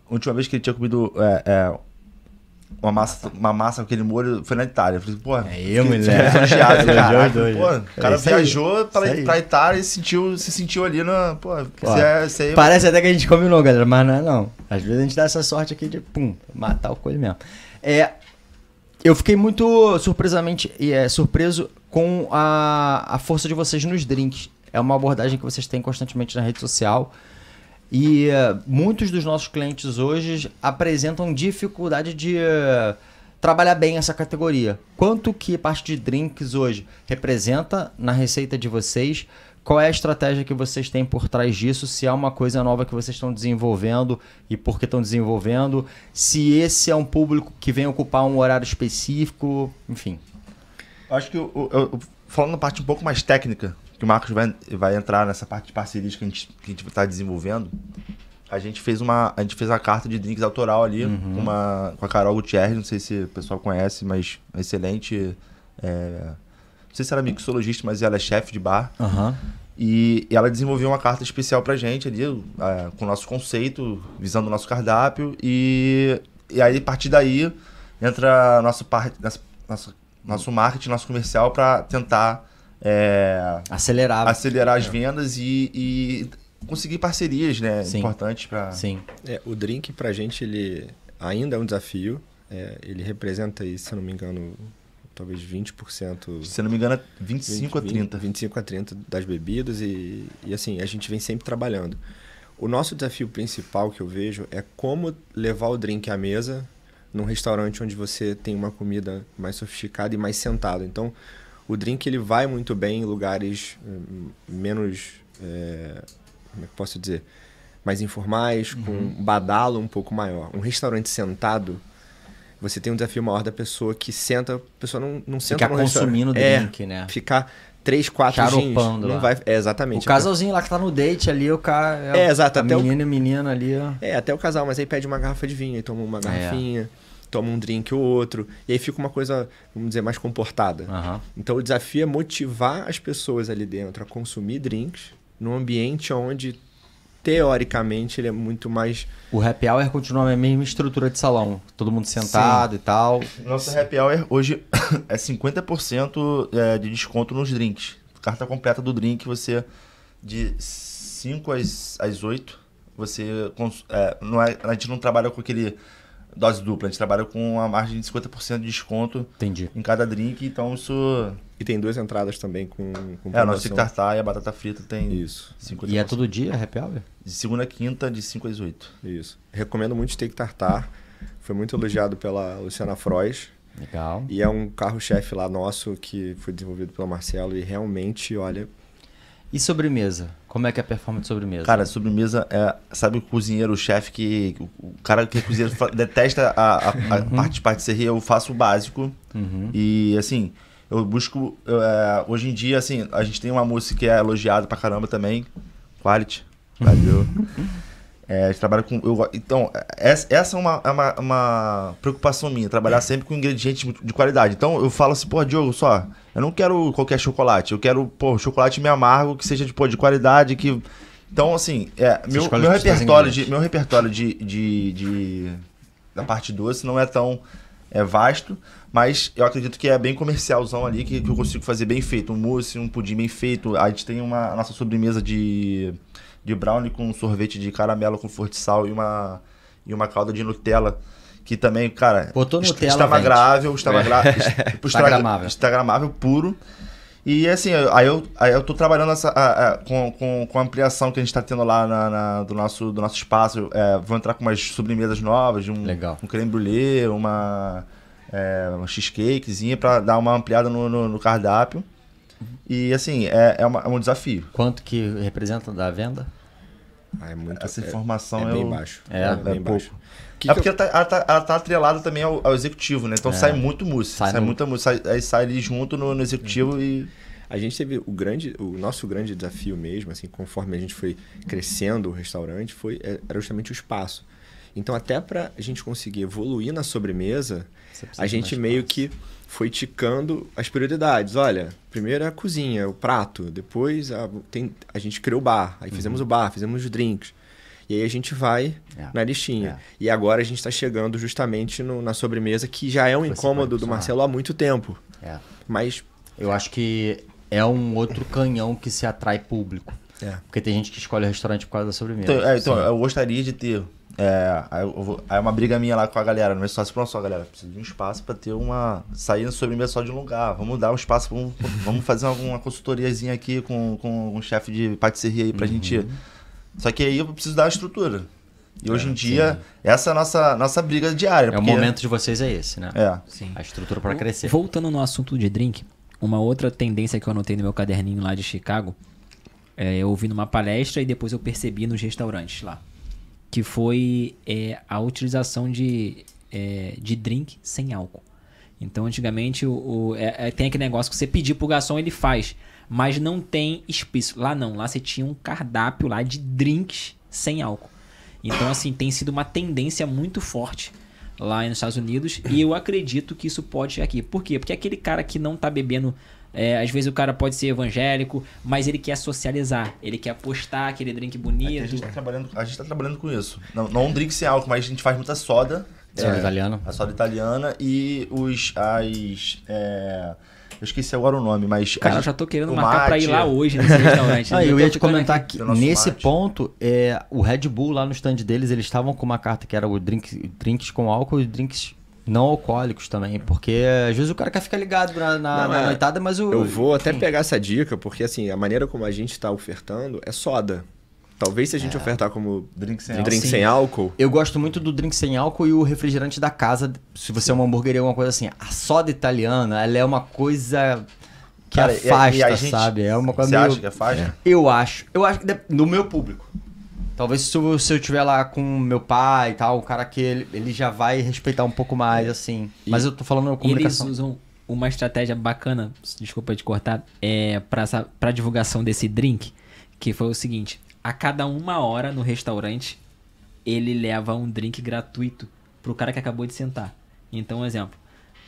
a última vez que ele tinha comido é, é, uma massa, uma massa com aquele molho foi na Itália. Eu falei, pô, é eu, mulher. Elogiado, [laughs] cara. Pô, o cara é viajou pra, pra Itália e sentiu, se sentiu ali na. Pô, pô é, é, Parece até que a gente combinou, galera, mas não é não. Às vezes a gente dá essa sorte aqui de, pum, matar o coelho mesmo. É. Eu fiquei muito surpresamente é, surpreso com a, a força de vocês nos drinks. É uma abordagem que vocês têm constantemente na rede social. E uh, muitos dos nossos clientes hoje apresentam dificuldade de uh, trabalhar bem essa categoria. Quanto que parte de drinks hoje representa na receita de vocês? Qual é a estratégia que vocês têm por trás disso? Se há uma coisa nova que vocês estão desenvolvendo e por que estão desenvolvendo? Se esse é um público que vem ocupar um horário específico, enfim. Acho que eu, eu, falando na parte um pouco mais técnica que o Marcos vai, vai entrar nessa parte de parcerias que a gente está desenvolvendo, a gente fez uma a gente fez a carta de drinks autoral ali uhum. uma, com a Carol Gutierrez não sei se o pessoal conhece mas excelente é, não sei se ela é mixologista mas ela é chefe de bar uhum. e, e, ela desenvolveu uma carta especial pra gente ali é, com o nosso conceito visando o nosso cardápio e, e aí a partir daí entra nosso parte nosso marketing nosso comercial para tentar é, acelerar acelerar as vendas e, e conseguir parcerias né sim. importantes para sim é, o drink para gente ele ainda é um desafio é, ele representa aí, se não me engano talvez 20% se não me engano 25 é 20, a 30 25 a 30 das bebidas e, e assim a gente vem sempre trabalhando o nosso desafio principal que eu vejo é como levar o drink à mesa num restaurante onde você tem uma comida mais sofisticada e mais sentado então o drink ele vai muito bem em lugares hum, hum, menos. É, como é que posso dizer? Mais informais, uhum. com badalo um pouco maior. Um restaurante sentado, você tem um desafio maior da pessoa que senta, a pessoa não, não senta Ficar consumindo é, drink, é, né? Ficar três, quatro Charopando jeans, Não vai, é, exatamente. O casalzinho lá que tá no date ali, o cara. É, é exato. A até menina o, e menino ali, ó. É, até o casal, mas aí pede uma garrafa de vinho, e toma uma é. garrafinha. É toma um drink ou outro, e aí fica uma coisa, vamos dizer, mais comportada. Uhum. Então o desafio é motivar as pessoas ali dentro a consumir drinks num ambiente onde teoricamente ele é muito mais. O happy hour continua a mesma estrutura de salão. Todo mundo sentado Sim. e tal. Nosso happy hour hoje [coughs] é 50% é, de desconto nos drinks. Carta completa do drink, você de 5 às, às 8, você. É, não é, a gente não trabalha com aquele dose dupla. A gente trabalha com uma margem de 50% de desconto Entendi. em cada drink, então isso. E tem duas entradas também com. com é, o nosso tartar e a batata frita tem. Isso. 50%. E é todo dia, é happy hour? De segunda a quinta, de 5 às 8. Isso. Recomendo muito steak tartar. Foi muito elogiado pela Luciana Frois. Legal. E é um carro-chefe lá nosso que foi desenvolvido pelo Marcelo e realmente, olha. E sobremesa? Como é que é a performance de sobremesa? Cara, sobremesa é, sabe, o cozinheiro, o chefe que. O cara que é cozinheiro [laughs] detesta a, a, a uhum. parte de patisserie, eu faço o básico. Uhum. E assim, eu busco. Eu, é, hoje em dia, assim, a gente tem uma música que é elogiada pra caramba também. Quality. Valeu. [laughs] É, a gente trabalha com. Eu, então, é, essa é uma, é uma, uma preocupação minha, trabalhar é. sempre com ingredientes de qualidade. Então, eu falo assim, pô, Diogo, só, eu não quero qualquer chocolate, eu quero, pô, chocolate meio amargo, que seja de, pô, de qualidade, que. Então, assim, é, meu, meu, repertório de, meu repertório de, de, de, da parte doce não é tão é, vasto, mas eu acredito que é bem comercialzão ali, que, que eu consigo fazer bem feito. Um mousse, um pudim bem feito. A gente tem uma, a nossa sobremesa de de brownie com sorvete de caramelo com flor sal e uma, e uma calda de Nutella. Que também, cara, Botou Nutella, estava vende. estava, é. instagramável. [laughs] Tipo, tá instagramável puro. E assim, aí eu, aí eu tô trabalhando essa, a, a, com, com, com, a ampliação que a gente tá tendo lá na, na, do, nosso, do nosso espaço. É, vou entrar com umas sobremesas novas, um, Legal. um creme brulee, uma, é, uma cheesecakezinha pra dar uma ampliada no, no, no cardápio. E assim, é, é, uma, é um desafio. Quanto que representa da venda? Ah, é muito, Essa é, informação é, é bem eu, baixo. É, é, é bem baixo. Que é que porque eu... ela, tá, ela, tá, ela, tá, atrelada também ao, ao executivo, né? Então é. sai muito música. Sai, sai no... muita música. Sai, aí sai ali junto no, no executivo uhum. e. A gente teve o grande, o nosso grande desafio mesmo, assim, conforme a gente foi crescendo o restaurante, foi era justamente o espaço. Então, até para a gente conseguir evoluir na sobremesa, a gente meio espaço. que foi ticando as prioridades. Olha, primeiro é a cozinha, é o prato, depois a, tem, a gente criou o bar, aí uhum. fizemos o bar, fizemos os drinks. E aí a gente vai é. na listinha. E agora a gente está chegando justamente no, na sobremesa, que já é um Você incômodo do Marcelo há muito tempo. É. Mas. Eu acho que é um outro canhão que se atrai público. Porque tem gente que escolhe o restaurante por causa da sobremesa. Então, é, então eu gostaria de ter é, aí, é uma briga minha lá com a galera. No meu sócio falou só, galera, preciso de um espaço para ter uma. sair sobremesa só de um lugar. Vamos dar um espaço, vamos, vamos fazer alguma consultoriazinha aqui com, com um chefe de patisserie aí pra uhum. gente. Só que aí eu preciso dar uma estrutura. E hoje é, em dia, sim. essa é a nossa, nossa briga diária. É porque... o momento de vocês é esse, né? É. Sim. A estrutura para crescer. Voltando no assunto de drink, uma outra tendência que eu anotei no meu caderninho lá de Chicago, é, eu ouvi numa palestra e depois eu percebi nos restaurantes lá que foi é, a utilização de, é, de drink sem álcool. Então, antigamente, o, o é, é, tem aquele negócio que você pedir pro garçom, ele faz. Mas não tem explícito. Lá não, lá você tinha um cardápio lá de drinks sem álcool. Então, assim, tem sido uma tendência muito forte lá nos Estados Unidos. E eu acredito que isso pode ir aqui. Por quê? Porque aquele cara que não tá bebendo é, às vezes o cara pode ser evangélico, mas ele quer socializar, ele quer postar aquele drink bonito. a gente tá trabalhando, a gente tá trabalhando com isso. Não, não um drink sem álcool, mas a gente faz muita soda. É. Soda é, italiana. A soda italiana e os. as. É, eu esqueci agora o nome, mas. Cara, gente, eu já tô querendo marcar mate. pra ir lá hoje nesse [laughs] restaurante. ah, eu ia te comentar aqui. que nesse mate. ponto, é, o Red Bull lá no stand deles, eles estavam com uma carta que era o drink, drinks com álcool e drinks não alcoólicos também, porque às vezes o cara quer ficar ligado na, na, não, na é. noitada, mas o. Eu vou até pegar essa dica, porque assim, a maneira como a gente está ofertando é soda. Talvez se a gente é. ofertar como drink sem, drink álcool. sem álcool. Eu gosto muito do drink sem álcool e o refrigerante da casa. Se você é Sim. é uma hamburgueria, alguma coisa assim. A soda italiana, ela é uma coisa que cara, afasta, e a, e a gente, sabe? É uma coisa você meio... acha que afasta? Eu acho. Eu acho que no meu público. Talvez se eu, se eu tiver lá com meu pai e tal, o cara que ele, ele já vai respeitar um pouco mais, assim. E, Mas eu tô falando uma comunicação. Eles usam uma estratégia bacana, desculpa te cortar, é pra, pra divulgação desse drink, que foi o seguinte: a cada uma hora no restaurante, ele leva um drink gratuito pro cara que acabou de sentar. Então, um exemplo.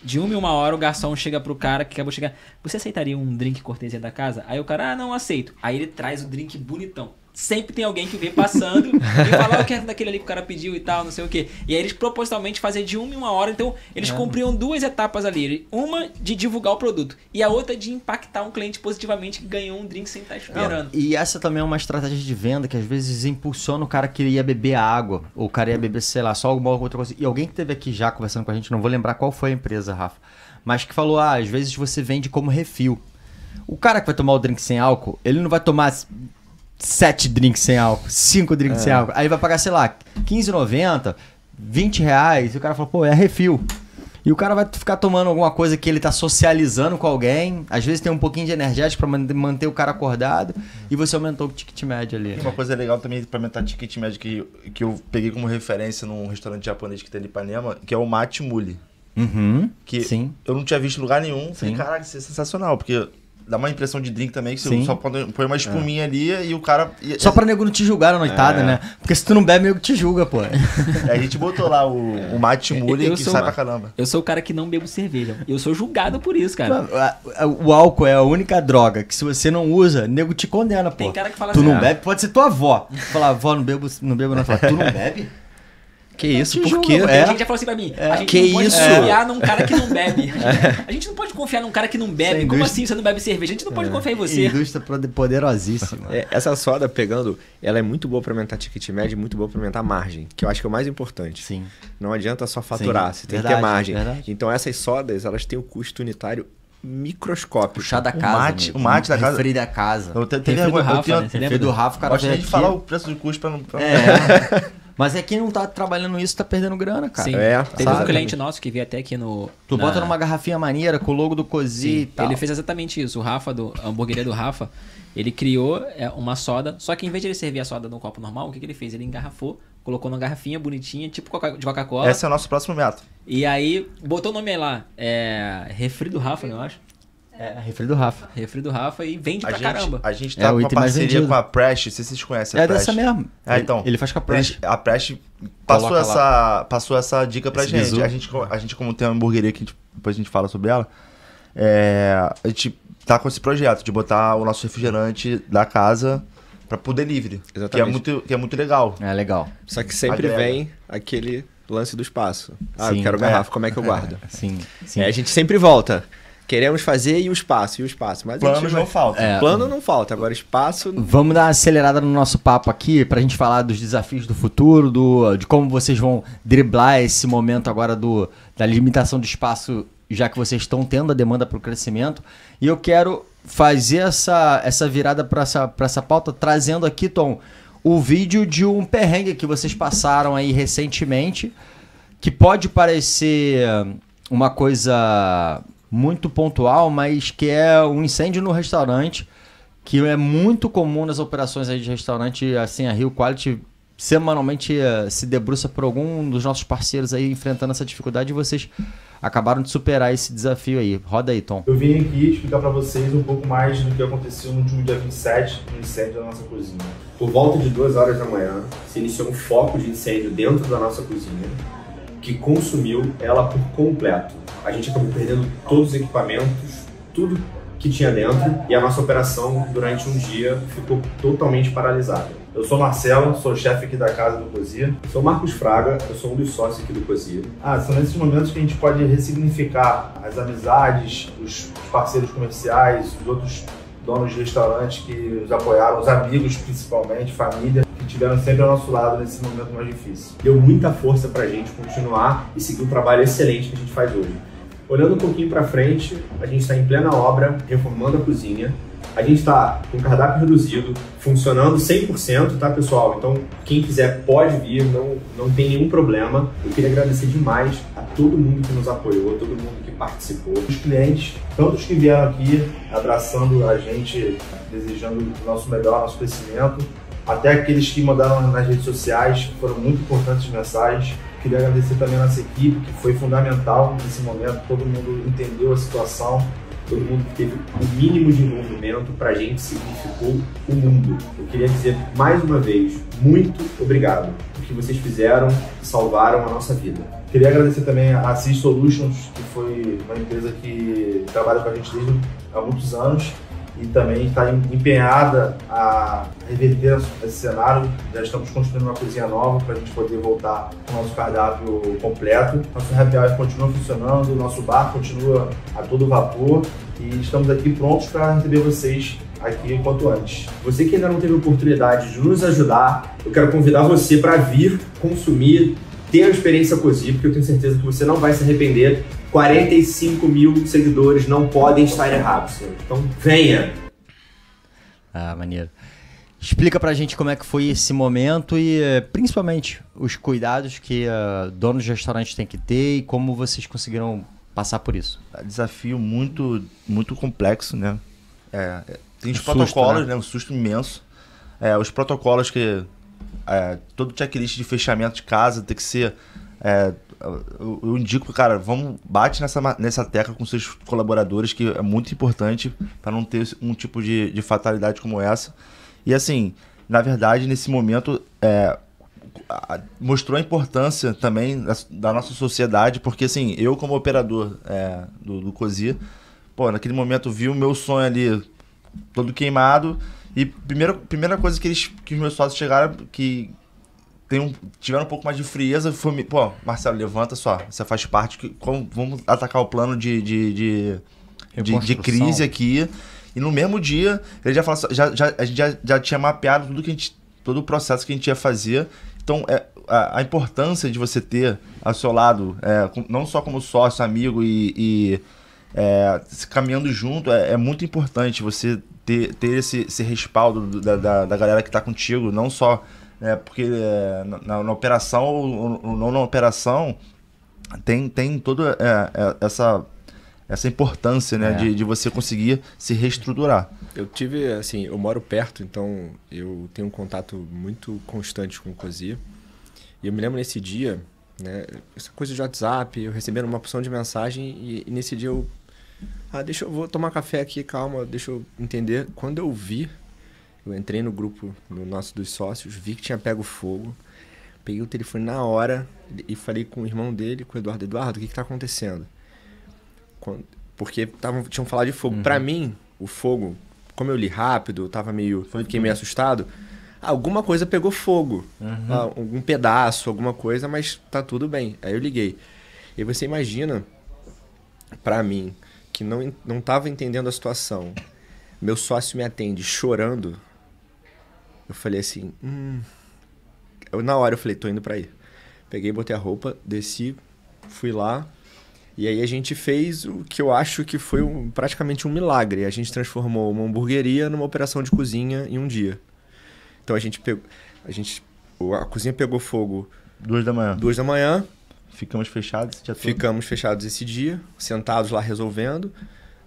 De uma em uma hora o garçom chega pro cara que acabou de chegar. Você aceitaria um drink cortesia da casa? Aí o cara, ah, não aceito. Aí ele traz o drink bonitão sempre tem alguém que vem passando e fala, o que é daquele ali que o cara pediu e tal, não sei o quê. E aí eles propositalmente fazem de uma em uma hora, então eles é. cumpriam duas etapas ali. Uma de divulgar o produto e a outra de impactar um cliente positivamente que ganhou um drink sem estar tá esperando. e essa também é uma estratégia de venda que às vezes impulsiona o cara que ia beber água, ou o cara ia beber, sei lá, só alguma outra coisa. E alguém que teve aqui já conversando com a gente, não vou lembrar qual foi a empresa, Rafa, mas que falou, ah, às vezes você vende como refil. O cara que vai tomar o drink sem álcool, ele não vai tomar sete drinks sem álcool, cinco drinks é. sem álcool. Aí vai pagar, sei lá, 15,90, 20 reais. E o cara fala, pô, é refil. E o cara vai ficar tomando alguma coisa que ele tá socializando com alguém. Às vezes tem um pouquinho de energético para manter o cara acordado. E você aumentou o ticket médio ali. Uma coisa legal também para aumentar o ticket médio que, que eu peguei como referência num restaurante japonês que tem em Ipanema, que é o Mate Uhum, que Sim. eu não tinha visto em lugar nenhum. Sim. Falei, caraca, isso é sensacional. Porque dá uma impressão de drink também, que você só põe uma espuminha é. ali e o cara. Só é pra nego não te julgar na noitada, é. né? Porque se tu não bebe, nego te julga, pô. É, a gente botou lá o, é. o mate mule que sai pra caramba. Eu sou o cara que não bebo cerveja. Eu sou julgado por isso, cara. Mano, o álcool é a única droga que se você não usa, nego te condena, pô. Tem cara que fala tu assim. Tu não ah, bebe, pode ser tua avó. Falar, avó, não bebo, não bebo na Tu não bebe? Que isso, por quê? A é? gente já falou assim pra mim. É. A gente que não pode isso? confiar num cara que não bebe. É. [laughs] A gente não pode confiar num cara que não bebe. Como assim você não bebe cerveja? A gente não pode é. confiar em você. Indústria poderosíssima. É, essa soda pegando, ela é muito boa pra aumentar ticket médio e muito boa pra aumentar margem, que eu acho que é o mais importante. Sim. Não adianta só faturar, Sim. você tem verdade, que ter margem. Verdade. Então essas sodas, elas têm o um custo unitário microscópio. O chá da casa. O mate, o mate da hum. casa. O da casa. Eu tenho vergonha. Refri do Rafa, né? Você lembra do Rafa, cara. Gosto de falar o preço do custo pra não... Pra... É. [laughs] Mas é quem não tá trabalhando isso tá perdendo grana, cara. Sim. É, Teve sabe? um cliente nosso que veio até aqui no. Tu na... bota numa garrafinha maneira com o logo do Cosi e tal. Ele fez exatamente isso. O Rafa, do, a hamburgueria do Rafa, ele criou é, uma soda. Só que em vez de ele servir a soda num copo normal, o que, que ele fez? Ele engarrafou, colocou numa garrafinha bonitinha, tipo de Coca-Cola. Esse é o nosso próximo meato. E aí botou o nome lá. É. Refri do Rafa, eu acho. É, refri do Rafa. Refri do Rafa e vende a pra gente, caramba. A gente é, tá é, com uma parceria com a Prest, não sei se vocês conhecem a é Prest. É dessa mesmo. É, então. Ele, ele faz com a Prest. A Prest passou essa, passou essa dica pra gente. A gente. A gente, como tem uma hamburgueria que a gente, depois a gente fala sobre ela, é, a gente tá com esse projeto de botar o nosso refrigerante da casa para poder livre. Exatamente. Que é muito, que é muito legal. É legal. Só que sempre vem aquele lance do espaço. Ah, sim, eu quero é. garrafa, é. como é que eu guardo? [laughs] sim, sim. É, a gente sempre volta queremos fazer e o espaço, e o espaço. Mas plano gente... não falta. É, plano não falta, agora espaço. Vamos dar uma acelerada no nosso papo aqui para a gente falar dos desafios do futuro, do, de como vocês vão driblar esse momento agora do, da limitação do espaço, já que vocês estão tendo a demanda para o crescimento. E eu quero fazer essa, essa virada para essa, essa pauta, trazendo aqui, Tom, o vídeo de um perrengue que vocês passaram aí recentemente, que pode parecer uma coisa muito pontual, mas que é um incêndio no restaurante, que é muito comum nas operações de restaurante, assim, a Rio Quality semanalmente eh, se debruça por algum dos nossos parceiros aí enfrentando essa dificuldade e vocês acabaram de superar esse desafio aí. Roda aí, Tom. Eu vim aqui explicar para vocês um pouco mais do que aconteceu no último dia 27, no incêndio da nossa cozinha. Por volta de 2 horas da manhã, se iniciou um foco de incêndio dentro da nossa cozinha que consumiu ela por completo. A gente acabou perdendo todos os equipamentos, tudo que tinha dentro e a nossa operação durante um dia ficou totalmente paralisada. Eu sou Marcelo, sou chefe aqui da casa do Cozia. Sou Marcos Fraga, eu sou um dos sócios aqui do Cozia. Ah, são nesses momentos que a gente pode ressignificar as amizades, os parceiros comerciais, os outros donos de restaurantes que nos apoiaram, os amigos principalmente, família tiveram sempre ao nosso lado nesse momento mais difícil. Deu muita força para a gente continuar e seguir o trabalho excelente que a gente faz hoje. Olhando um pouquinho para frente, a gente está em plena obra, reformando a cozinha. A gente está com cardápio reduzido, funcionando 100%, tá, pessoal? Então, quem quiser pode vir, não, não tem nenhum problema. Eu queria agradecer demais a todo mundo que nos apoiou, todo mundo que participou, os clientes, tantos que vieram aqui abraçando a gente, desejando o nosso melhor, nosso crescimento até aqueles que mandaram nas redes sociais, foram muito importantes mensagens. Queria agradecer também a nossa equipe, que foi fundamental nesse momento, todo mundo entendeu a situação, todo mundo teve o um mínimo de envolvimento, para a gente significou o mundo. Eu queria dizer mais uma vez, muito obrigado. O que vocês fizeram salvaram a nossa vida. Queria agradecer também a Assist Solutions, que foi uma empresa que trabalha com a gente desde há muitos anos e também está empenhada a reverter esse cenário. Já estamos construindo uma cozinha nova para a gente poder voltar com o nosso cardápio completo. Nosso happy hour continua funcionando, nosso bar continua a todo vapor e estamos aqui prontos para receber vocês aqui o quanto antes. Você que ainda não teve oportunidade de nos ajudar, eu quero convidar você para vir consumir, ter a experiência cozinha, porque eu tenho certeza que você não vai se arrepender 45 mil seguidores não podem estar errados. Senhor. Então venha! Ah, maneiro. Explica pra gente como é que foi esse momento e eh, principalmente os cuidados que uh, donos de restaurantes têm que ter e como vocês conseguiram passar por isso. É desafio muito, muito complexo, né? É, é tem os é um protocolos, susto, né? né? Um susto imenso. É, os protocolos que. É, todo checklist de fechamento de casa tem que ser é, eu, eu indico, cara, vamos bate nessa, nessa tecla com seus colaboradores, que é muito importante para não ter um tipo de, de fatalidade como essa. E assim, na verdade, nesse momento, é, mostrou a importância também da, da, nossa sociedade, porque assim, eu como operador é, do, do COSI, pô, naquele momento vi o meu sonho ali todo queimado, e primeira, primeira coisa que, eles, que os meus sócios chegaram, que, tem um, tiveram um pouco mais de frieza, foi, pô, Marcelo, levanta só, você faz parte, que, como, vamos atacar o plano de, de, de, de, de crise aqui. E no mesmo dia, ele já falou, já, já, a gente já, já tinha mapeado tudo que a gente, todo o processo que a gente ia fazer. Então, é, a, a importância de você ter ao seu lado, é, com, não só como sócio, amigo e, e é, caminhando junto, é, é, muito importante você ter, ter esse, esse respaldo da, da, da galera que está contigo, não só é, porque é, na, na, operação ou, não na operação tem, tem toda é, é essa, essa importância né, é. de, de você conseguir se reestruturar. Eu tive, assim, eu moro perto, então eu tenho um contato muito constante com o Cosi. E eu me lembro nesse dia, né, essa coisa de WhatsApp, eu recebendo uma opção de mensagem e, e nesse dia eu. Ah, deixa eu vou tomar café aqui, calma, deixa eu entender. Quando eu vi, eu entrei no grupo no nosso dos sócios, vi que tinha pego fogo. Peguei o telefone na hora e falei com o irmão dele, com o Eduardo. Eduardo, o que, que tá acontecendo? Quando, porque tavam, tinham falado de fogo. Uhum. Para mim, o fogo, como eu li rápido, eu tava meio. Foi fiquei meio assustado. Alguma coisa pegou fogo. Uhum. Ah, pedaço, alguma coisa, mas tá tudo bem. Aí eu liguei. E você imagina, para mim, que não, não tava entendendo a situação, meu sócio me atende chorando eu falei assim, hum. Eu, na hora eu falei, tô indo pra aí. Peguei, botei a roupa, desci, fui lá. E aí a gente fez o que eu acho que foi um, praticamente um milagre. A gente transformou uma hamburgueria numa operação de cozinha em um dia. Então a gente pegou. A gente. A cozinha pegou fogo. Duas da manhã. Duas da manhã. Ficamos fechados esse dia todo. Ficamos fechados esse dia, sentados lá resolvendo.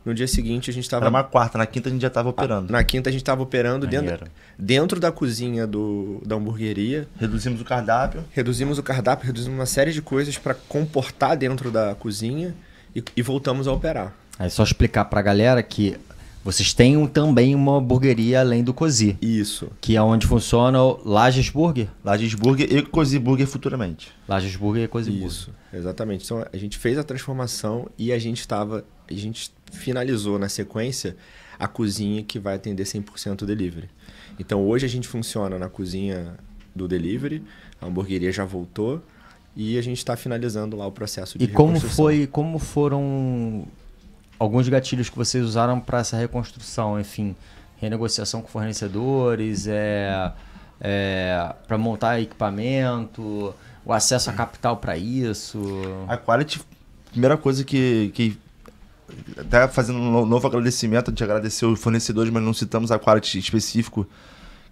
No dia seguinte a gente estava. Era uma quarta, na quinta a gente já estava ah, operando. Na quinta a gente estava operando dentro, dentro da cozinha do, da hamburgueria. Reduzimos o cardápio. Reduzimos o cardápio, reduzimos uma série de coisas para comportar dentro da cozinha e, e, voltamos a operar. É só explicar para a galera que vocês têm um, também uma hamburgueria além do Cozi. Isso. Que é onde funciona o Lages Burger. Lages Burger e Cozi Burger futuramente. Lages Burger e Cozi Burger. Isso, exatamente. Então a gente fez a transformação e a gente estava a gente finalizou na sequência a cozinha que vai atender 100% delivery. Então hoje a gente funciona na cozinha do delivery, a hamburgueria já voltou e a gente está finalizando lá o processo de E como foi, como foram alguns gatilhos que vocês usaram para essa reconstrução, enfim, renegociação com fornecedores, é, é para montar equipamento, o acesso a capital para isso. A quality, primeira coisa que, que até fazendo um novo agradecimento, a gente agradecer os fornecedores, mas não citamos a Quality específico,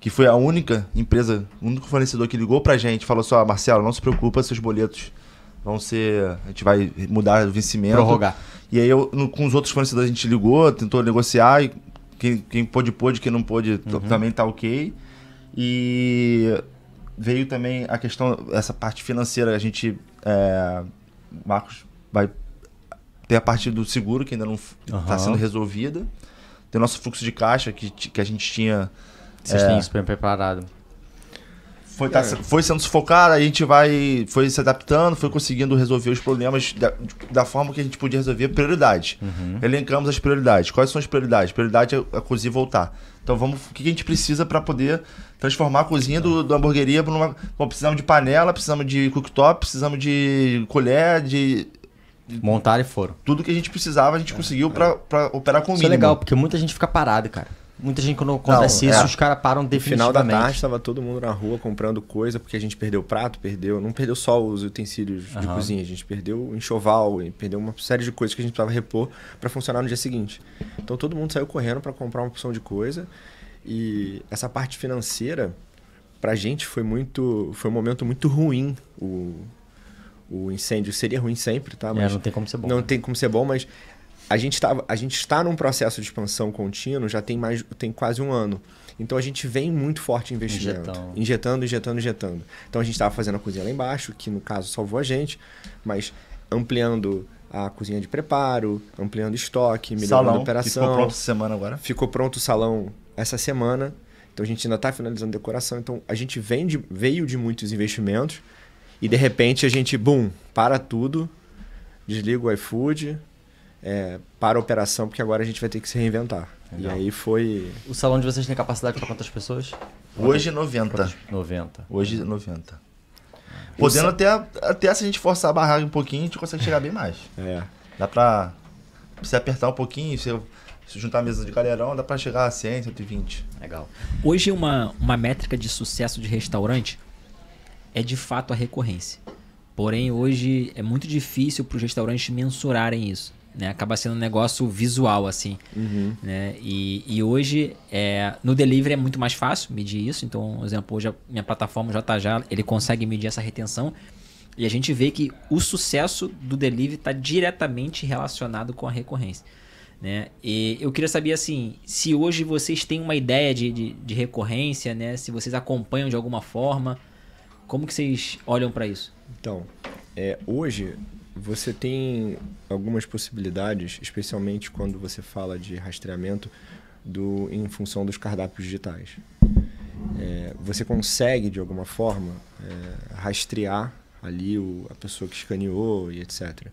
que foi a única empresa, o único fornecedor que ligou pra gente, falou só, assim, ah, Marcelo, não se preocupa, seus boletos vão ser, a gente vai mudar o vencimento. Prorrogar. E aí eu, no, com os outros fornecedores a gente ligou, tentou negociar, e quem, quem pôde, pôde, quem não pôde uhum. também tá ok. E veio também a questão, essa parte financeira, a gente, é, Marcos vai tem a parte do seguro, que ainda não está uhum. sendo resolvida. Tem o nosso fluxo de caixa, que, que a gente tinha. Vocês é, têm isso bem preparado. Foi, tá, foi sendo sufocado, a gente vai. Foi se adaptando, foi conseguindo resolver os problemas da, da forma que a gente podia resolver. Prioridade. Uhum. Elencamos as prioridades. Quais são as prioridades? Prioridade é a cozinha voltar. Então vamos. O que a gente precisa para poder transformar a cozinha do, do hamburgueria para uma. Bom, precisamos de panela, precisamos de cooktop, precisamos de colher, de Montaram e foram. Tudo que a gente precisava, a gente conseguiu pra, pra operar com o Isso é legal, porque muita gente fica parada, cara. Muita gente, quando acontece Não, é isso, é. os caras param No final da tarde estava todo mundo na rua comprando coisa, porque a gente perdeu prato, perdeu. Não perdeu só os utensílios de cozinha, a gente perdeu o enxoval, e perdeu uma série de coisas que a gente precisava repor para funcionar no dia seguinte. Então todo mundo saiu correndo para comprar uma porção de coisa. E essa parte financeira, para a gente, foi muito. Foi um momento muito ruim o, o incêndio seria ruim sempre, tá? É, mas é, não tem como ser bom. Não né? tem como ser bom, mas a gente, tá, a gente está num processo de expansão contínuo já tem, mais, tem quase um ano. Então a gente vem muito forte investimento. Injetando, injetando, injetando. Então a gente estava fazendo a cozinha lá embaixo, que no caso salvou a gente, mas ampliando a cozinha de preparo, ampliando estoque, melhorando salão, a operação. Ficou pronto essa semana agora? Ficou pronto o salão essa semana. Então a gente ainda está finalizando a decoração. Então a gente vem de, veio de muitos investimentos e de repente a gente, bum, para tudo, desliga o iFood, é, para a operação, porque agora a gente vai ter que se reinventar. Legal. E aí foi. O salão de vocês tem capacidade para quantas pessoas? Hoje 90. 90. Hoje 90. Podendo até, até se a gente forçar a barragem um pouquinho, a gente consegue chegar bem mais. É. Dá pra se apertar um pouquinho, se, se juntar a mesa de galerão, dá pra chegar a 100, 120. Legal. Hoje uma, uma métrica de sucesso de restaurante é de fato a recorrência. Porém, hoje é muito difícil para os restaurantes mensurarem isso. Né? Acaba sendo um negócio visual, assim. Uhum. Né? E, e hoje, é, no delivery é muito mais fácil medir isso. Então, por exemplo, hoje a minha plataforma já ele consegue medir essa retenção. E a gente vê que o sucesso do delivery está diretamente relacionado com a recorrência. Né? E eu queria saber assim, se hoje vocês têm uma ideia de, de, de recorrência, né? se vocês acompanham de alguma forma. Como que vocês olham para isso? Então, é, hoje você tem algumas possibilidades, especialmente quando você fala de rastreamento do, em função dos cardápios digitais. É, você consegue, de alguma forma, é, rastrear ali o, a pessoa que escaneou e etc.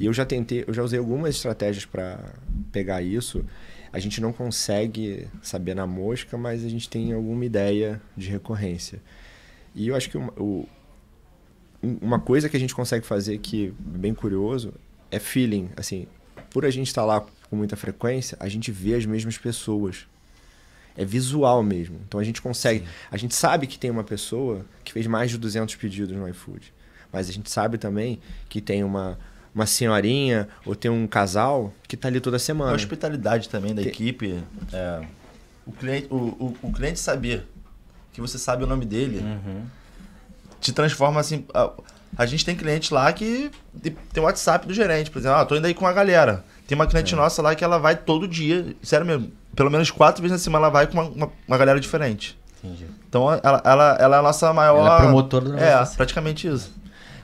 E eu já tentei, eu já usei algumas estratégias para pegar isso. A gente não consegue saber na mosca, mas a gente tem alguma ideia de recorrência. E eu acho que o, o, uma coisa que a gente consegue fazer que é bem curioso é feeling. Assim, por a gente estar tá lá com muita frequência, a gente vê as mesmas pessoas. É visual mesmo. Então a gente consegue. Sim. A gente sabe que tem uma pessoa que fez mais de 200 pedidos no iFood. Mas a gente sabe também que tem uma, uma senhorinha ou tem um casal que está ali toda semana. A hospitalidade também da tem... equipe. É, o, cliente, o, o, o cliente saber que você sabe o nome dele. Uhum. Te transforma assim. A, a, gente tem cliente lá que tem o WhatsApp do gerente, por exemplo, ah, tô indo aí com a galera. Tem uma cliente é. nossa lá que ela vai todo dia, sério mesmo, pelo menos quatro vezes na semana ela vai com uma, uma, uma galera diferente. Entendi. Então ela, ela, ela é a nossa maior. Ela é promotora do É, assim. praticamente isso.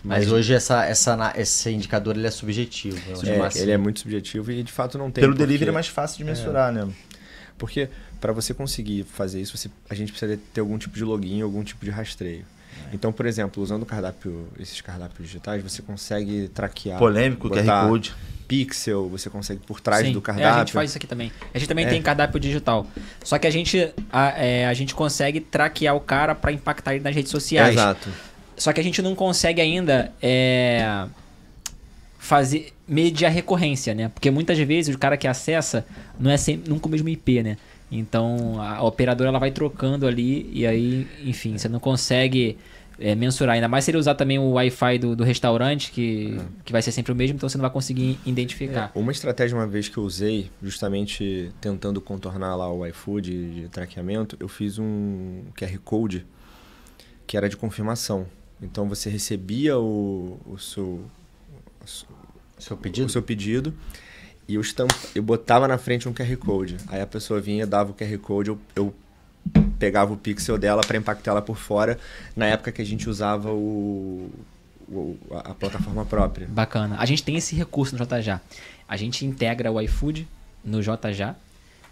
Mas, hoje essa, essa, esse indicador ele é subjetivo. É, é ele é assim. muito subjetivo e de fato não tem. Pelo porque... delivery é mais fácil de é. mensurar, é. né? Porque para você conseguir fazer isso, você, a gente precisa ter algum tipo de login, algum tipo de rastreio. É. Então, por exemplo, usando cardápio, esses cardápios digitais, você consegue traquear. Polêmico, QR Code. Pixel, você consegue por trás Sim, do cardápio. É, a gente faz isso aqui também. A gente também é. tem cardápio digital. Só que a gente, a, é, a gente consegue traquear o cara para impactar ele nas redes sociais. exato. Só que a gente não consegue ainda é, fazer medir a recorrência, né? Porque muitas vezes o cara que acessa não é sempre, nunca o mesmo IP, né? Então a operadora ela vai trocando ali e aí, enfim, você não consegue é, mensurar. Ainda mais se ele usar também o Wi-Fi do, do restaurante, que, é. que vai ser sempre o mesmo, então você não vai conseguir identificar. É, uma estratégia, uma vez que eu usei, justamente tentando contornar lá o iFood de, de traqueamento, eu fiz um QR Code que era de confirmação. Então você recebia o, o seu seu pedido? O seu pedido. E eu, estamp... eu botava na frente um QR Code. Aí a pessoa vinha, dava o QR Code, eu, eu pegava o pixel dela para impactar ela por fora. Na época que a gente usava o, o a, a plataforma própria. Bacana. A gente tem esse recurso no JJ. A gente integra o iFood no JJ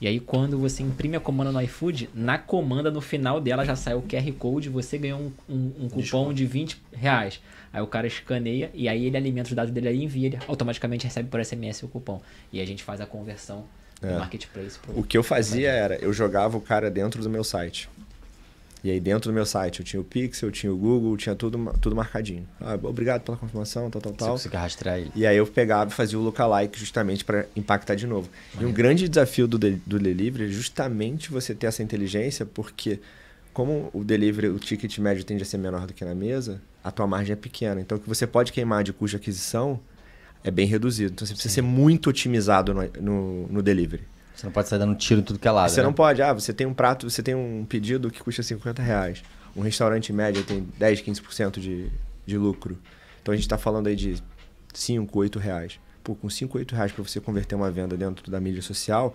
e aí, quando você imprime a comanda no iFood, na comanda, no final dela, já sai o QR Code, você ganhou um, um, um cupom de 20 reais. Aí o cara escaneia e aí ele alimenta os dados dele e envia, ele automaticamente recebe por SMS o cupom. E a gente faz a conversão é. do marketplace. Pro... o que eu fazia era, eu jogava o cara dentro do meu site. E aí dentro do meu site eu tinha o Pixel, eu tinha o Google, tinha tudo, tudo marcadinho. Ah, obrigado pela confirmação, tal, tal, tal. Você conseguia rastrear ele. E aí eu pegava e fazia o lookalike justamente para impactar de novo. e um grande desafio do, de, do delivery é justamente você ter essa inteligência, porque como o delivery, o ticket médio tende a ser menor do que na mesa, a tua margem é pequena. Então, o que você pode queimar de custo de aquisição é bem reduzido. Então, você precisa ser muito otimizado no, no, no delivery. Você não pode sair dando tiro em tudo que é lado. Você né? não pode. Ah, você tem um prato, você tem um pedido que custa 50 reais. Um restaurante médio tem 10, 15% de, de lucro. Então a gente está falando aí de 5, 8 reais. Pô, com 5, 8 reais para você converter uma venda dentro da mídia social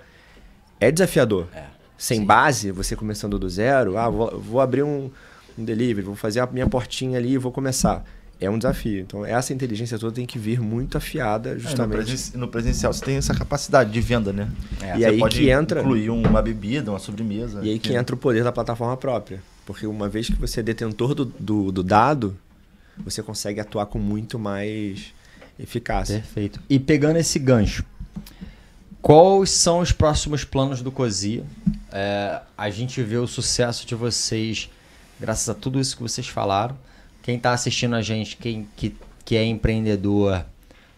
é desafiador. É, Sem sim. base, você começando do zero, ah, vou, vou abrir um, um delivery, vou fazer a minha portinha ali e vou começar é um desafio. Então, essa inteligência toda tem que vir muito afiada, justamente. É, no, presen no, presencial você tem essa capacidade de venda, né? É, e aí pode que entra. Incluir uma bebida, uma sobremesa. E aí que, que entra o poder da plataforma própria. Porque uma vez que você é detentor do, do, do dado, você consegue atuar com muito mais eficácia. Perfeito. E pegando esse gancho, quais são os próximos planos do COSIA? É, a gente vê o sucesso de vocês, graças a tudo isso que vocês falaram quem está assistindo a gente, quem que, que é empreendedor,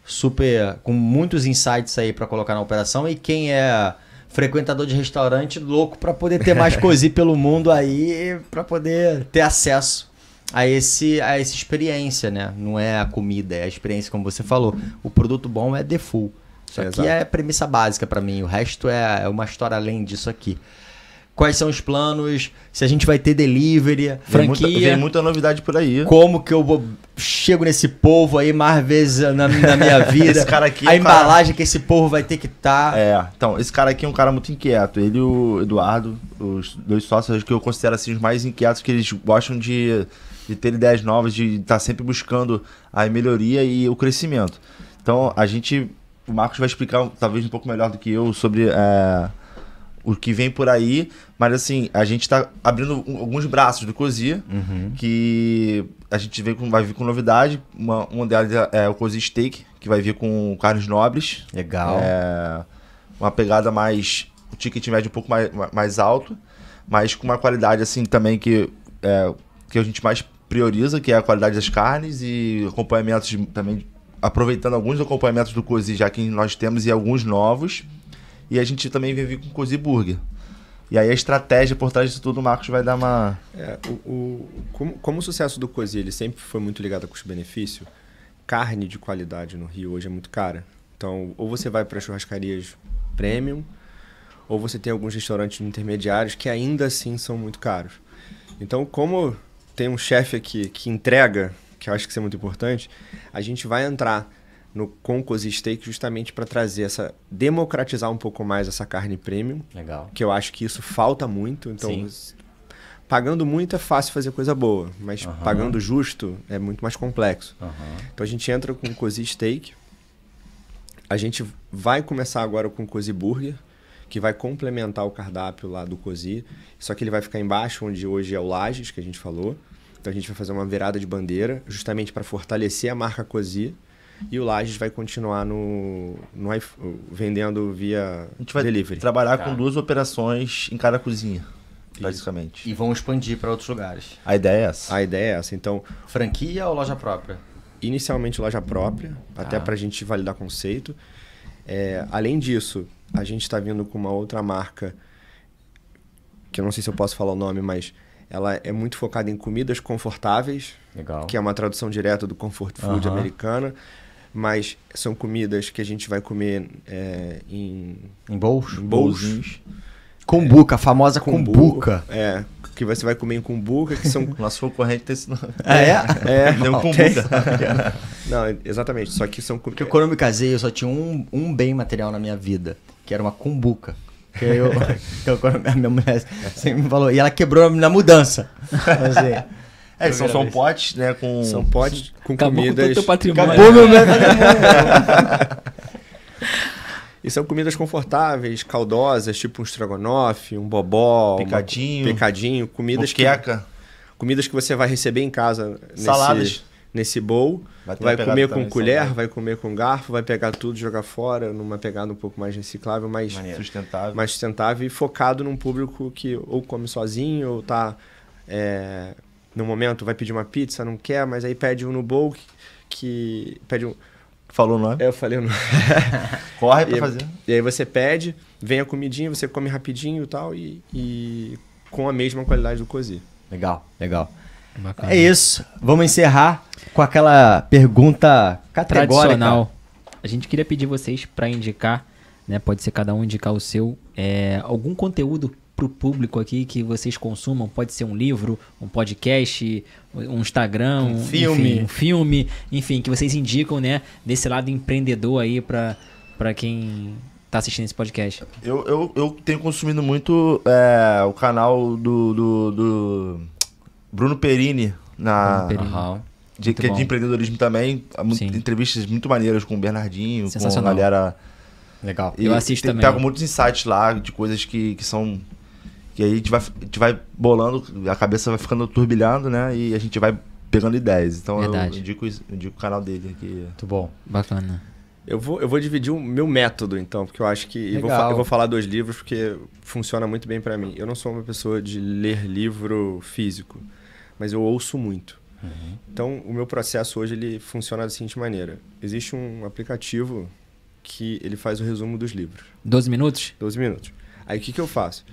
super com muitos insights aí para colocar na operação e quem é frequentador de restaurante louco para poder ter mais [laughs] cozi pelo mundo aí, para poder ter acesso a esse a essa experiência, né? Não é a comida, é a experiência como você falou. O produto bom é default. Isso aqui é, é premissa básica para mim, o resto é, é uma história além disso aqui quais são os planos, se a gente vai ter delivery, franquia. Tem muita, muita novidade por aí. Como que eu vou, chego nesse povo aí mais vezes na, na minha [laughs] vida. esse cara aqui, é a embalagem cara... que esse povo vai ter que estar. Tá. É, então, esse cara aqui é um cara muito inquieto. Ele e o Eduardo, os dois sócios que eu considero assim os mais inquietos, que eles gostam de, de ter ideias novas, de estar tá sempre buscando a melhoria e o crescimento. Então, a gente. O Marcos vai explicar, talvez, um pouco melhor do que eu sobre. É, o que vem por aí, mas assim, a gente tá abrindo alguns braços do Cozy uhum. que a gente vem com, vai vir com novidade. Uma, uma delas é, é o Cozy Steak, que vai vir com carnes nobres. Legal. É, uma pegada mais. O ticket médio um pouco mais, mais alto, mas com uma qualidade assim também que, é, que a gente mais prioriza, que é a qualidade das carnes e acompanhamentos também. Aproveitando alguns acompanhamentos do Cozy já que nós temos e alguns novos. E a gente também vive com Cozy burger. E aí a estratégia por trás disso tudo, o Marcos vai dar uma. É, o, o como, como, o sucesso do Cozy ele sempre foi muito ligado a custo-benefício, carne de qualidade no Rio hoje é muito cara. Então, ou você vai para churrascarias premium, ou você tem alguns restaurantes intermediários que ainda assim são muito caros. Então, como tem um chefe aqui que entrega, que eu acho que isso é muito importante, a gente vai entrar no Cozy Steak justamente para trazer essa democratizar um pouco mais essa carne premium. Legal. Que eu acho que isso falta muito, então Sim. pagando muito é fácil fazer coisa boa, mas uhum. pagando justo é muito mais complexo. Uhum. Então a gente entra com o Cozy Steak. A gente vai começar agora com o Cozy Burger, que vai complementar o cardápio lá do Cozy, só que ele vai ficar embaixo onde hoje é o Lages que a gente falou. Então a gente vai fazer uma virada de bandeira, justamente para fortalecer a marca Cozy e o Lages vai continuar no, no vendendo via A gente vai delivery. trabalhar tá. com duas operações em cada cozinha, basicamente. E vão expandir para outros lugares. A ideia é essa. A ideia é essa. Então, franquia ou loja própria? Inicialmente loja própria, tá. até para a gente validar conceito. É, além disso, a gente está vindo com uma outra marca, que eu não sei se eu posso falar o nome, mas ela é muito focada em comidas confortáveis, Legal. que é uma tradução direta do comfort food uh -huh. americana mas são comidas que a gente vai comer é, em... Em bowls? Em bowls. Cumbuca, a famosa cumbuca. É, que você vai comer em cumbuca, que são... [laughs] Nosso concorrente tem esse nome. Ah, é? É. é [laughs] [laughs] Não, exatamente, só que são... Porque quando eu me casei, eu só tinha um, um bem material na minha vida, que era uma cumbuca. que eu, eu, quando a minha mulher sempre me falou, e ela quebrou na mudança. Assim, é, são, são potes, né? Com... São potes com Acabou comidas. Com teu patrimônio. Acabou meu patrimônio. E são comidas confortáveis, caldosas, tipo um estrogonofe, um bobó, picadinho, um picadinho comidas que comidas que você vai receber em casa saladas nesse, nesse bowl, vai, vai comer com colher, vai comer com garfo, vai pegar tudo, jogar fora, numa pegada um pouco mais reciclável, mais Maneiro. sustentável, mais sustentável e focado num público que ou come sozinho ou tá é, no momento, vai pedir uma pizza, não quer, mas aí pede um no bowl que, que pede um Falou o nome? É, eu falei o nome. [laughs] Corre pra fazer. E aí você pede, vem a comidinha, você come rapidinho tal, e tal, e com a mesma qualidade do cozy Legal, legal. Bacana. É isso. Vamos encerrar com aquela pergunta tradicional. A gente queria pedir vocês para indicar, né? Pode ser cada um indicar o seu, é, algum conteúdo para o público aqui que vocês consumam? Pode ser um livro, um podcast, um Instagram, um, filme, enfim, um filme, enfim, que vocês indicam, né? Desse lado empreendedor aí para quem tá assistindo esse podcast. Eu, eu, eu tenho consumido muito é, o canal do, do, do, Bruno Perini na. Bruno Perini. Uhum. De, que é de empreendedorismo também, Sim. entrevistas muito maneiras com o Bernardinho, com a galera Legal. E eu assisto tem, também. Pego muitos insights lá de coisas que, que são que aí a gente, vai, a gente vai bolando, a cabeça vai ficando turbilhando, né? E a gente vai pegando ideias. Então Verdade. eu indico, indico o canal dele aqui. Muito bom. Bacana. Eu vou, eu vou dividir o meu método, então, porque eu acho que. Eu vou, eu vou, falar dois livros porque funciona muito bem para mim. Eu não sou uma pessoa de ler livro físico, mas eu ouço muito. Uhum. Então, o meu processo hoje ele funciona da seguinte maneira: existe um aplicativo que ele faz o resumo dos livros. 12 minutos? 12 minutos. Aí o que, que eu faço?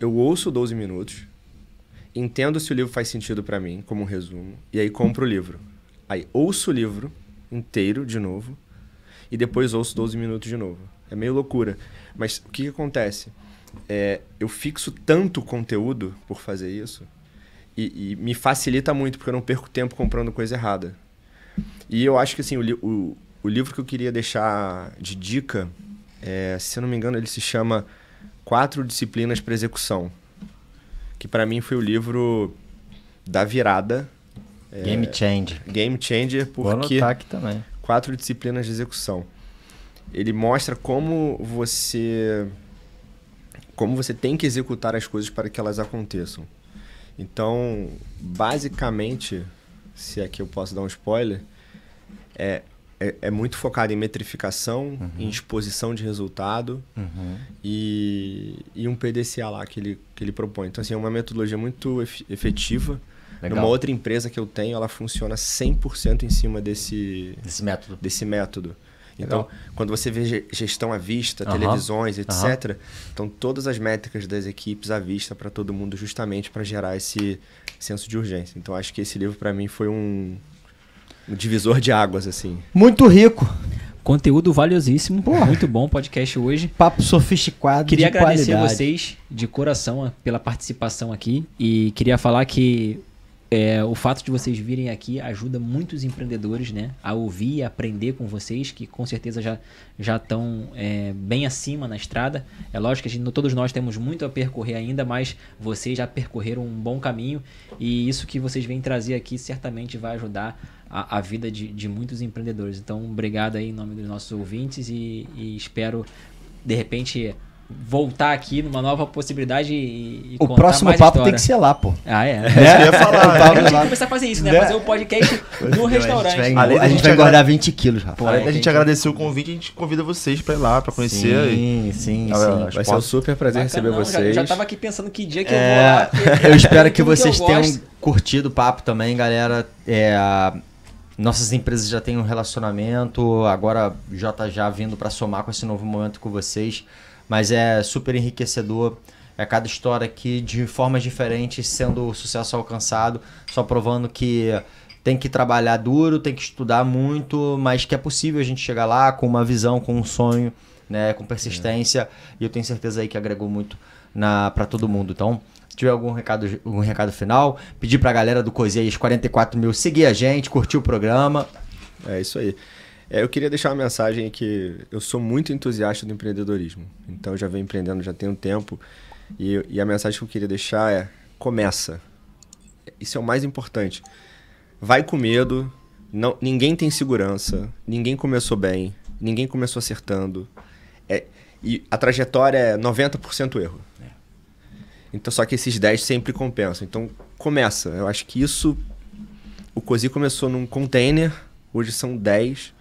eu ouço 12 minutos, entendo se o livro faz sentido para mim, como um resumo, e aí compro o livro. Aí ouço o livro inteiro de novo, e depois ouço 12 minutos de novo. É meio loucura. Mas o que, que acontece? É, eu fixo tanto conteúdo por fazer isso, e, e, me facilita muito, porque eu não perco tempo comprando coisa errada. E eu acho que assim, o, o, o livro que eu queria deixar de dica, é, se eu não me engano, ele se chama quatro disciplinas para execução, que para mim foi o livro da virada. É, Game é, Changer. Game Changer, porque... Vou aqui também. Quatro disciplinas de execução. Ele mostra como você... Como você tem que executar as coisas para que elas aconteçam. Então, basicamente, se aqui é eu posso dar um spoiler, é é, é muito focado em metrificação, uhum. em exposição de resultado uhum. e, e um PDCA lá que ele, que ele propõe. Então, assim, é uma metodologia muito efetiva. Legal. Numa outra empresa que eu tenho, ela funciona 100% em cima desse, desse método. Desse método. Então, quando você vê gestão à vista, uhum. televisões, etc., uhum. então todas as métricas das equipes à vista para todo mundo, justamente para gerar esse senso de urgência. Então, acho que esse livro, para mim, foi um, um divisor de águas, assim. Muito rico. Conteúdo valiosíssimo. Porra. Muito bom podcast hoje. Papo sofisticado. Queria agradecer qualidade. vocês de coração pela participação aqui. E queria falar que é, o fato de vocês virem aqui ajuda muitos empreendedores né, a ouvir e aprender com vocês, que com certeza já já estão é, bem acima na estrada. É lógico que gente, todos nós temos muito a percorrer ainda, mas vocês já percorreram um bom caminho e isso que vocês vêm trazer aqui certamente vai ajudar a, a vida de, de, muitos empreendedores. Então, obrigado aí em nome dos nossos ouvintes e, e espero, de repente, voltar aqui numa nova possibilidade e, e O próximo papo história. tem que ser lá, pô. Ah, é. é eu ia falar. a [laughs] gente né? começar a fazer isso, né? né? Fazer o um podcast do é, restaurante. A gente vai, a gente vai engordar 20 quilos, já a gente agradeceu agradecer o convite, a gente convida vocês para ir lá, para conhecer. Sim, e... sim, ah, sim. Vai ser um super prazer Bacana, receber não, vocês. Já, já tava aqui pensando que dia que eu é, vou lá. Eu espero que vocês tenham curtido o papo também, galera. É nossas empresas já têm um relacionamento, agora J tá já vindo para somar com esse novo momento com vocês. Mas é super enriquecedor. É cada história aqui de formas diferentes sendo o sucesso alcançado, só provando que tem que trabalhar duro, tem que estudar muito, mas que é possível a gente chegar lá com uma visão, com um sonho, né, com persistência. É. E eu tenho certeza aí que agregou muito na para todo mundo. Então, se tiver algum recado, algum recado final, pedir para a galera do Cozias 44 mil seguir a gente, curtir o programa. É isso aí. É, eu queria deixar uma mensagem que eu sou muito entusiasta do empreendedorismo. Então eu já venho empreendendo já tem um tempo. E, e a mensagem que eu queria deixar é: começa. Isso é o mais importante. Vai com medo. Não, ninguém tem segurança. Ninguém começou bem. Ninguém começou acertando. É, e a trajetória é 90% erro. É. Então, só que esses 10 sempre compensam. Então, começa. Eu acho que isso. O Cosi começou num container, hoje são 10.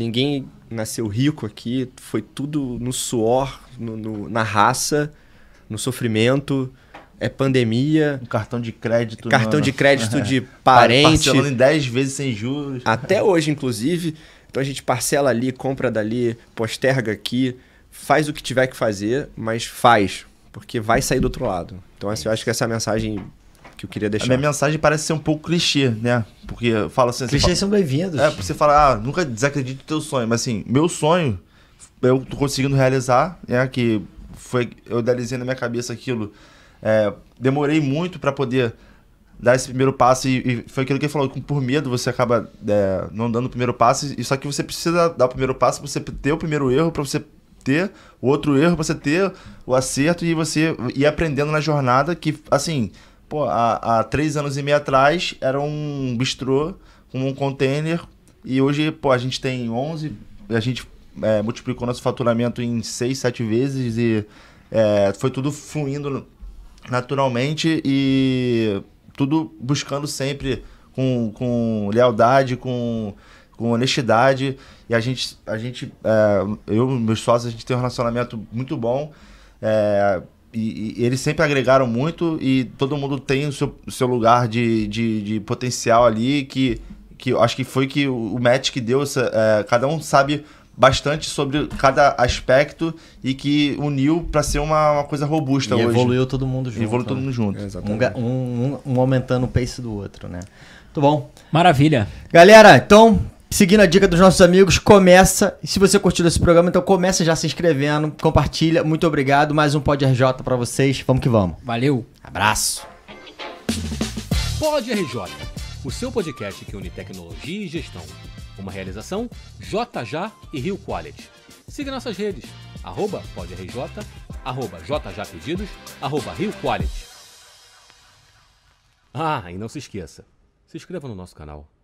Ninguém nasceu rico aqui, foi tudo no suor, no, no, na raça, no sofrimento. É pandemia. Um cartão de crédito. Cartão de crédito de [laughs] parente. Parcelando em 10 vezes sem juros. Até [laughs] hoje, inclusive. Então a gente parcela ali, compra dali, posterga aqui, faz o que tiver que fazer, mas faz, porque vai sair do outro lado. Então assim, eu acho que essa é a mensagem que eu queria deixar. A minha mensagem parece ser um pouco clichê, né? Porque fala assim. Clichês são bem-vindos. É, você fala, ah, nunca desacredite no teu sonho. Mas assim, meu sonho, eu tô conseguindo realizar, né? que foi. Eu idealizei na minha cabeça aquilo. É, demorei muito para poder dar esse primeiro passo e, e, foi aquilo que ele falou, por medo você acaba é, não dando o primeiro passo, e só que você precisa dar o primeiro passo para você ter o primeiro erro, para você ter o outro erro, para você ter o acerto e você ir aprendendo na jornada que, assim, Pô, há, há três anos e meio atrás era um bistrô com um container e hoje, pô, a gente tem 11, a gente é, multiplicou nosso faturamento em 6, 7 vezes e é, foi tudo fluindo naturalmente e tudo buscando sempre com, com lealdade, com, com honestidade. E a gente, a gente é, eu e meus sócios, a gente tem um relacionamento muito bom. É, e, e, eles sempre agregaram muito e todo mundo tem o seu, seu lugar de, de, de, potencial ali que, que acho que foi que o, o match que deu é, cada um sabe bastante sobre cada aspecto e que uniu para ser uma, uma, coisa robusta e hoje. evoluiu todo mundo junto. E evoluiu todo né? mundo junto. Exatamente. Um, um, um aumentando o pace do outro, né? Muito bom. Maravilha. Galera, então Seguindo a dica dos nossos amigos, começa. Se você curtiu esse programa, então começa já se inscrevendo, compartilha. Muito obrigado. Mais um Pod RJ para vocês. Vamos que vamos. Valeu. Abraço. Pod RJ, o seu podcast que une tecnologia e gestão. Uma realização JJ e Rio Quality. Siga nossas redes, arroba podrj, arroba jjpedidos, arroba Rio Quality. Ah, e não se esqueça, se inscreva no nosso canal.